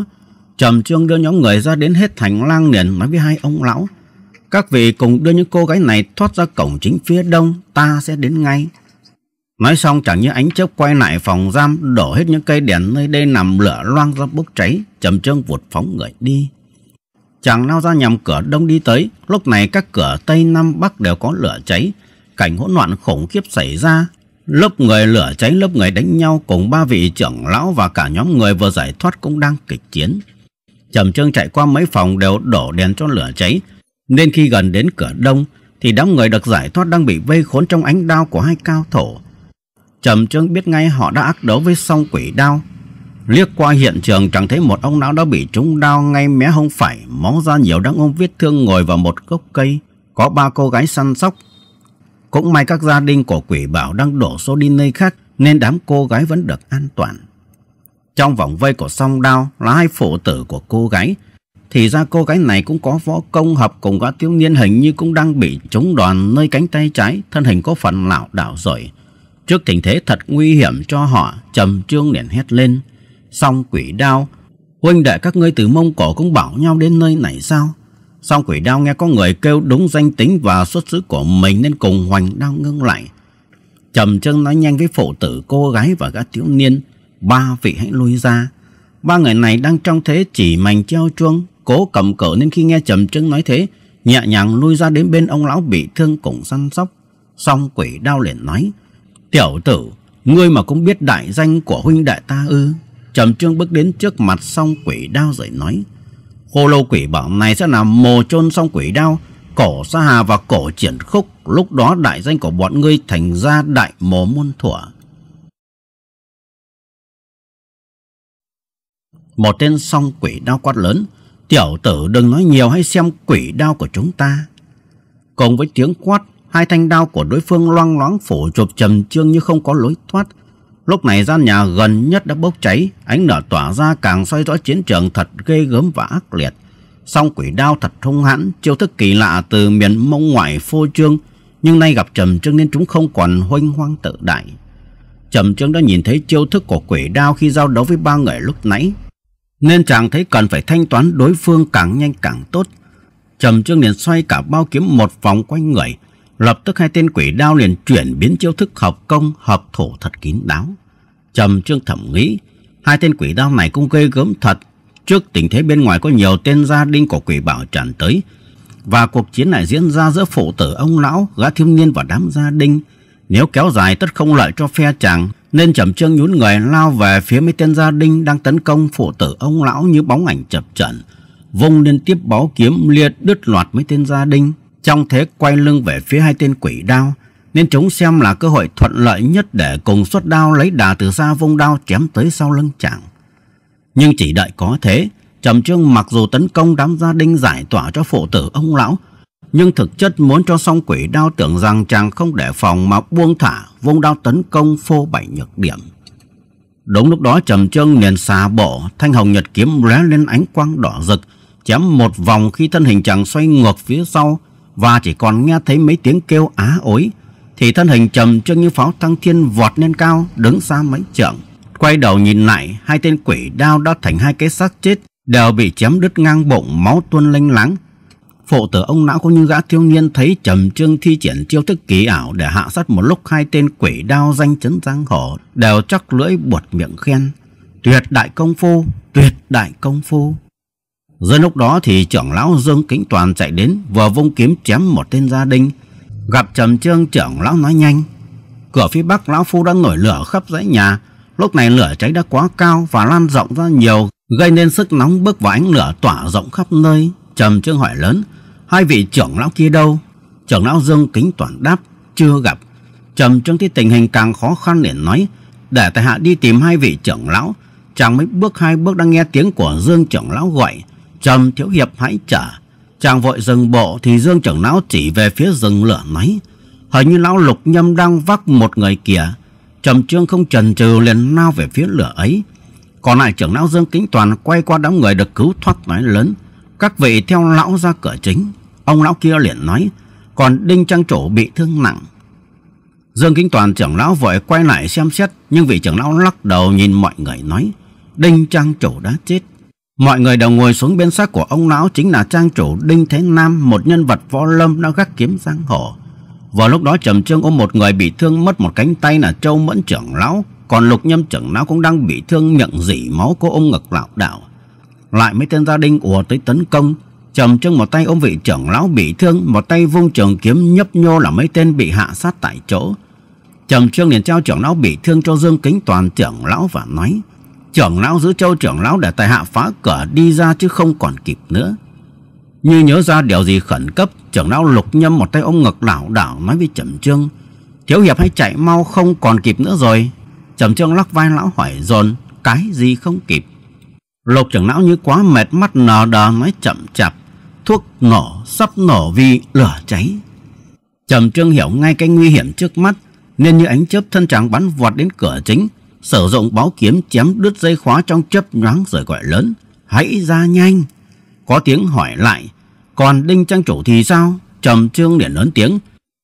Trầm trương đưa nhóm người ra đến hết thành lang liền nói với hai ông lão. Các vị cùng đưa những cô gái này thoát ra cổng chính phía đông, ta sẽ đến ngay. Nói xong chẳng như ánh chớp quay lại phòng giam, đổ hết những cây đèn nơi đây nằm lửa loang ra bốc cháy, trầm trương vụt phóng người đi. Chàng lao ra nhằm cửa đông đi tới, lúc này các cửa Tây Nam Bắc đều có lửa cháy. Cảnh hỗn loạn khủng khiếp xảy ra, lớp người lửa cháy lớp người đánh nhau cùng ba vị trưởng lão và cả nhóm người vừa giải thoát cũng đang kịch chiến. Trầm chương chạy qua mấy phòng đều đổ đèn cho lửa cháy, nên khi gần đến cửa đông thì đám người được giải thoát đang bị vây khốn trong ánh đao của hai cao thổ. Trầm Trương biết ngay họ đã ác đấu với song quỷ đao. Liếc qua hiện trường chẳng thấy một ông não đã bị trúng đao ngay mé hông phải, máu ra nhiều đang ôm viết thương ngồi vào một gốc cây. Có ba cô gái săn sóc. Cũng may các gia đình của quỷ bảo đang đổ số đi nơi khác nên đám cô gái vẫn được an toàn. Trong vòng vây của song đao là hai phụ tử của cô gái thì ra cô gái này cũng có võ công hợp cùng gã thiếu niên hình như cũng đang bị trúng đoàn nơi cánh tay trái, thân hình có phần lão đảo rồi. Trước tình thế thật nguy hiểm cho họ, trầm trương liền hét lên. Song quỷ đao, huynh đệ các ngươi từ Mông Cổ cũng bảo nhau đến nơi này sao? Song quỷ đao nghe có người kêu đúng danh tính và xuất xứ của mình nên cùng hoành đao ngưng lại. Trầm trương nói nhanh với phụ tử cô gái và gã thiếu niên, ba vị hãy lui ra. Ba người này đang trong thế chỉ mảnh treo chuông Cố cầm cự nên khi nghe Trầm Trưng nói thế, nhẹ nhàng lui ra đến bên ông lão bị thương cũng săn sóc. Xong quỷ đau liền nói, tiểu tử, ngươi mà cũng biết đại danh của huynh đệ ta ư. Trầm Trương bước đến trước mặt xong quỷ đau rồi nói, khô lâu quỷ bảo này sẽ là mồ chôn xong quỷ đau cổ xa hà và cổ triển khúc, lúc đó đại danh của bọn ngươi thành ra đại mồ môn thủa. Một tên song quỷ đau quát lớn, Tiểu tử đừng nói nhiều hay xem quỷ đao của chúng ta. Cùng với tiếng quát, hai thanh đao của đối phương loang loáng phủ chụp trầm trương như không có lối thoát. Lúc này gian nhà gần nhất đã bốc cháy, ánh lửa tỏa ra càng xoay rõ chiến trường thật ghê gớm và ác liệt. Song quỷ đao thật hung hãn, chiêu thức kỳ lạ từ miền mông ngoại phô trương, nhưng nay gặp trầm trương nên chúng không còn hoanh hoang tự đại. Trầm trương đã nhìn thấy chiêu thức của quỷ đao khi giao đấu với ba người lúc nãy, nên chàng thấy cần phải thanh toán đối phương càng nhanh càng tốt. Trầm Trương liền xoay cả bao kiếm một vòng quanh người, lập tức hai tên quỷ đao liền chuyển biến chiêu thức hợp công hợp thủ thật kín đáo. Trầm Trương thẩm nghĩ, hai tên quỷ đao này cũng ghê gớm thật. Trước tình thế bên ngoài có nhiều tên gia đình của quỷ bảo tràn tới, và cuộc chiến này diễn ra giữa phụ tử ông lão, gã thiếu niên và đám gia đình. Nếu kéo dài tất không lợi cho phe chàng nên chậm Trương nhún người lao về phía mấy tên gia đình đang tấn công phụ tử ông lão như bóng ảnh chập chẩn. Vung liên tiếp bó kiếm liệt đứt loạt mấy tên gia đình, trong thế quay lưng về phía hai tên quỷ đao, nên chúng xem là cơ hội thuận lợi nhất để cùng xuất đao lấy đà từ xa vung đao chém tới sau lưng chàng. Nhưng chỉ đợi có thế, chậm Trương mặc dù tấn công đám gia đình giải tỏa cho phụ tử ông lão, nhưng thực chất muốn cho song quỷ đao tưởng rằng chàng không để phòng mà buông thả vung đao tấn công phô bày nhược điểm. Đúng lúc đó trầm trương liền xà bộ, thanh hồng nhật kiếm ré lên ánh quang đỏ rực, chém một vòng khi thân hình chàng xoay ngược phía sau và chỉ còn nghe thấy mấy tiếng kêu á ối thì thân hình trầm trương như pháo thăng thiên vọt lên cao đứng xa mấy trượng quay đầu nhìn lại hai tên quỷ đao đã thành hai cái xác chết đều bị chém đứt ngang bụng máu tuôn lênh láng Phụ tử ông lão cũng như gã thiếu niên thấy Trầm Trương thi triển chiêu thức kỳ ảo để hạ sát một lúc hai tên quỷ đao danh chấn giang hồ đều chắc lưỡi buột miệng khen. Tuyệt đại công phu, tuyệt đại công phu. Giữa lúc đó thì trưởng lão Dương Kính Toàn chạy đến vừa vung kiếm chém một tên gia đình. Gặp Trầm Trương trưởng lão nói nhanh. Cửa phía bắc lão phu đã nổi lửa khắp dãy nhà. Lúc này lửa cháy đã quá cao và lan rộng ra nhiều gây nên sức nóng bức và ánh lửa tỏa rộng khắp nơi. Trầm Trương hỏi lớn Hai vị trưởng lão kia đâu? Trưởng lão Dương kính toàn đáp, chưa gặp. Trầm trong thấy tình hình càng khó khăn để nói, để tại hạ đi tìm hai vị trưởng lão. Chàng mới bước hai bước đang nghe tiếng của Dương trưởng lão gọi, Trầm thiếu hiệp hãy trả. Chàng vội dừng bộ thì Dương trưởng lão chỉ về phía rừng lửa nói, hình như lão lục nhâm đang vác một người kìa. Trầm trương không chần chừ liền lao về phía lửa ấy. Còn lại trưởng lão Dương Kính Toàn quay qua đám người được cứu thoát nói lớn. Các vị theo lão ra cửa chính. Ông lão kia liền nói Còn Đinh Trang Chủ bị thương nặng Dương Kính Toàn trưởng lão vội quay lại xem xét Nhưng vị trưởng lão lắc đầu nhìn mọi người nói Đinh Trang Chủ đã chết Mọi người đều ngồi xuống bên xác của ông lão Chính là Trang Chủ Đinh Thế Nam Một nhân vật võ lâm đã gác kiếm giang hồ Vào lúc đó Trầm Trương ôm một người bị thương Mất một cánh tay là Châu Mẫn trưởng lão Còn Lục Nhâm trưởng lão cũng đang bị thương Nhận dỉ máu của ông ngực lão đạo Lại mấy tên gia đình ùa tới tấn công Trầm trưng một tay ôm vị trưởng lão bị thương, một tay vung trường kiếm nhấp nhô là mấy tên bị hạ sát tại chỗ. Trầm trương liền trao trưởng lão bị thương cho Dương Kính Toàn trưởng lão và nói Trưởng lão giữ châu trưởng lão để tài hạ phá cửa đi ra chứ không còn kịp nữa. Như nhớ ra điều gì khẩn cấp, trưởng lão lục nhâm một tay ôm ngực lảo đảo nói với Trầm trương Thiếu hiệp hãy chạy mau không còn kịp nữa rồi. Trầm trương lắc vai lão hỏi dồn cái gì không kịp. Lục trưởng lão như quá mệt mắt nờ đờ nói chậm chạp thuốc nổ sắp nổ vì lửa cháy. Trầm Trương hiểu ngay cái nguy hiểm trước mắt, nên như ánh chớp thân trắng bắn vọt đến cửa chính, sử dụng báo kiếm chém đứt dây khóa trong chớp nhoáng rồi gọi lớn, hãy ra nhanh. Có tiếng hỏi lại, còn Đinh Trang Chủ thì sao? Trầm Trương liền lớn tiếng,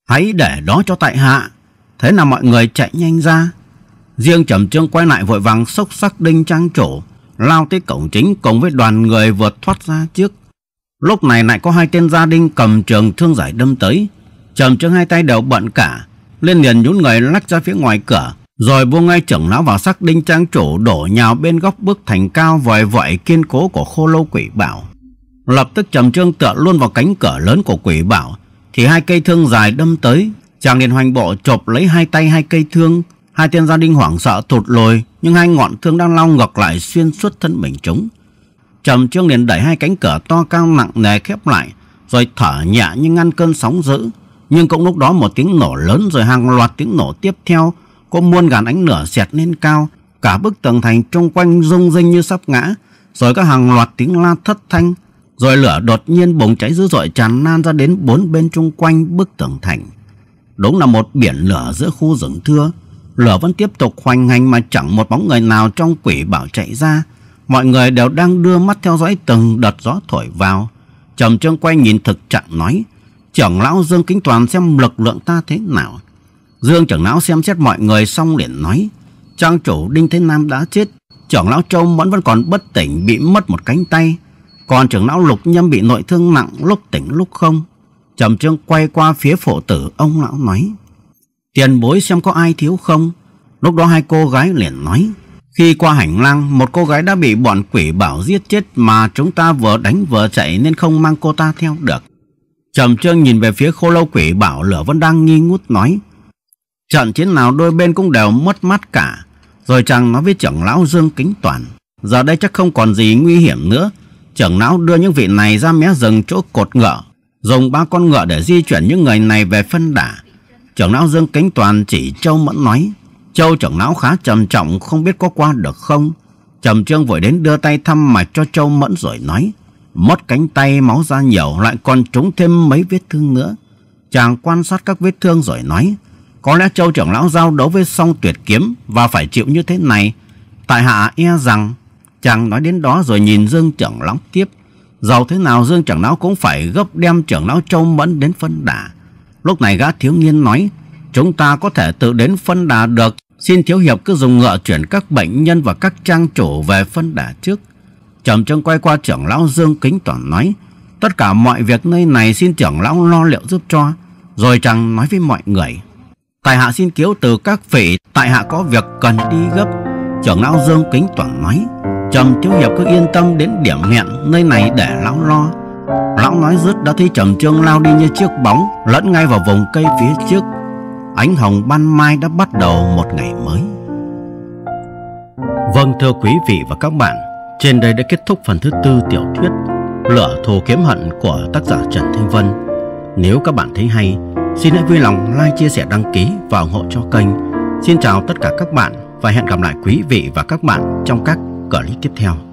hãy để đó cho tại hạ. Thế là mọi người chạy nhanh ra. Riêng Trầm Trương quay lại vội vàng sốc sắc Đinh Trang Chủ, lao tới cổng chính cùng với đoàn người vượt thoát ra trước. Lúc này lại có hai tên gia đình cầm trường thương giải đâm tới. Trầm trương hai tay đều bận cả, lên liền nhún người lách ra phía ngoài cửa, rồi buông ngay trưởng lão vào sắc đinh trang chủ đổ nhào bên góc bức thành cao vòi vọi kiên cố của khô lâu quỷ bảo. Lập tức trầm trương tựa luôn vào cánh cửa lớn của quỷ bảo, thì hai cây thương dài đâm tới, chàng liền hoành bộ chộp lấy hai tay hai cây thương, hai tên gia đình hoảng sợ thụt lùi, nhưng hai ngọn thương đang lao ngược lại xuyên suốt thân mình chúng. Trầm Trương liền đẩy hai cánh cửa to cao nặng nề khép lại, rồi thở nhẹ như ngăn cơn sóng dữ. Nhưng cũng lúc đó một tiếng nổ lớn rồi hàng loạt tiếng nổ tiếp theo, có muôn gàn ánh lửa xẹt lên cao, cả bức tường thành trong quanh rung rinh như sắp ngã, rồi các hàng loạt tiếng la thất thanh, rồi lửa đột nhiên bùng cháy dữ dội tràn lan ra đến bốn bên chung quanh bức tường thành. Đúng là một biển lửa giữa khu rừng thưa, lửa vẫn tiếp tục hoành hành mà chẳng một bóng người nào trong quỷ bảo chạy ra. Mọi người đều đang đưa mắt theo dõi từng đợt gió thổi vào. Trầm trương quay nhìn thực trạng nói. Trưởng lão Dương Kính Toàn xem lực lượng ta thế nào. Dương trưởng lão xem xét mọi người xong liền nói. Trang chủ Đinh Thế Nam đã chết. Trưởng lão Châu vẫn vẫn còn bất tỉnh bị mất một cánh tay. Còn trưởng lão Lục Nhâm bị nội thương nặng lúc tỉnh lúc không. Trầm trương quay qua phía phổ tử ông lão nói. Tiền bối xem có ai thiếu không? Lúc đó hai cô gái liền nói. Khi qua hành lang, một cô gái đã bị bọn quỷ bảo giết chết mà chúng ta vừa đánh vừa chạy nên không mang cô ta theo được. Trầm trương nhìn về phía khô lâu quỷ bảo lửa vẫn đang nghi ngút nói. Trận chiến nào đôi bên cũng đều mất mắt cả. Rồi chàng nói với trưởng lão Dương Kính Toàn. Giờ đây chắc không còn gì nguy hiểm nữa. Trưởng lão đưa những vị này ra mé rừng chỗ cột ngựa. Dùng ba con ngựa để di chuyển những người này về phân đả. Trưởng lão Dương Kính Toàn chỉ châu mẫn nói. Châu trưởng lão khá trầm trọng không biết có qua được không. Trầm trương vội đến đưa tay thăm mạch cho Châu Mẫn rồi nói. Mất cánh tay máu ra nhiều lại còn trúng thêm mấy vết thương nữa. Chàng quan sát các vết thương rồi nói. Có lẽ Châu trưởng lão giao đấu với song tuyệt kiếm và phải chịu như thế này. Tại hạ e rằng chàng nói đến đó rồi nhìn Dương trưởng lão tiếp. Dầu thế nào Dương trưởng lão cũng phải gấp đem trưởng lão Châu Mẫn đến phân đà. Lúc này gã thiếu niên nói. Chúng ta có thể tự đến phân đà được Xin Thiếu Hiệp cứ dùng ngựa chuyển các bệnh nhân và các trang chủ về phân đà trước Trầm trương quay qua trưởng lão Dương Kính Toàn nói Tất cả mọi việc nơi này xin trưởng lão lo liệu giúp cho Rồi chàng nói với mọi người Tại hạ xin cứu từ các phỉ Tại hạ có việc cần đi gấp Trưởng lão Dương Kính Toàn nói Trầm Thiếu Hiệp cứ yên tâm đến điểm hẹn Nơi này để lão lo Lão nói dứt đã thấy Trầm Trương lao đi như chiếc bóng Lẫn ngay vào vùng cây phía trước ánh hồng ban mai đã bắt đầu một ngày mới. Vâng thưa quý vị và các bạn, trên đây đã kết thúc phần thứ tư tiểu thuyết Lửa thù kiếm hận của tác giả Trần Thanh Vân. Nếu các bạn thấy hay, xin hãy vui lòng like, chia sẻ, đăng ký và ủng hộ cho kênh. Xin chào tất cả các bạn và hẹn gặp lại quý vị và các bạn trong các clip tiếp theo.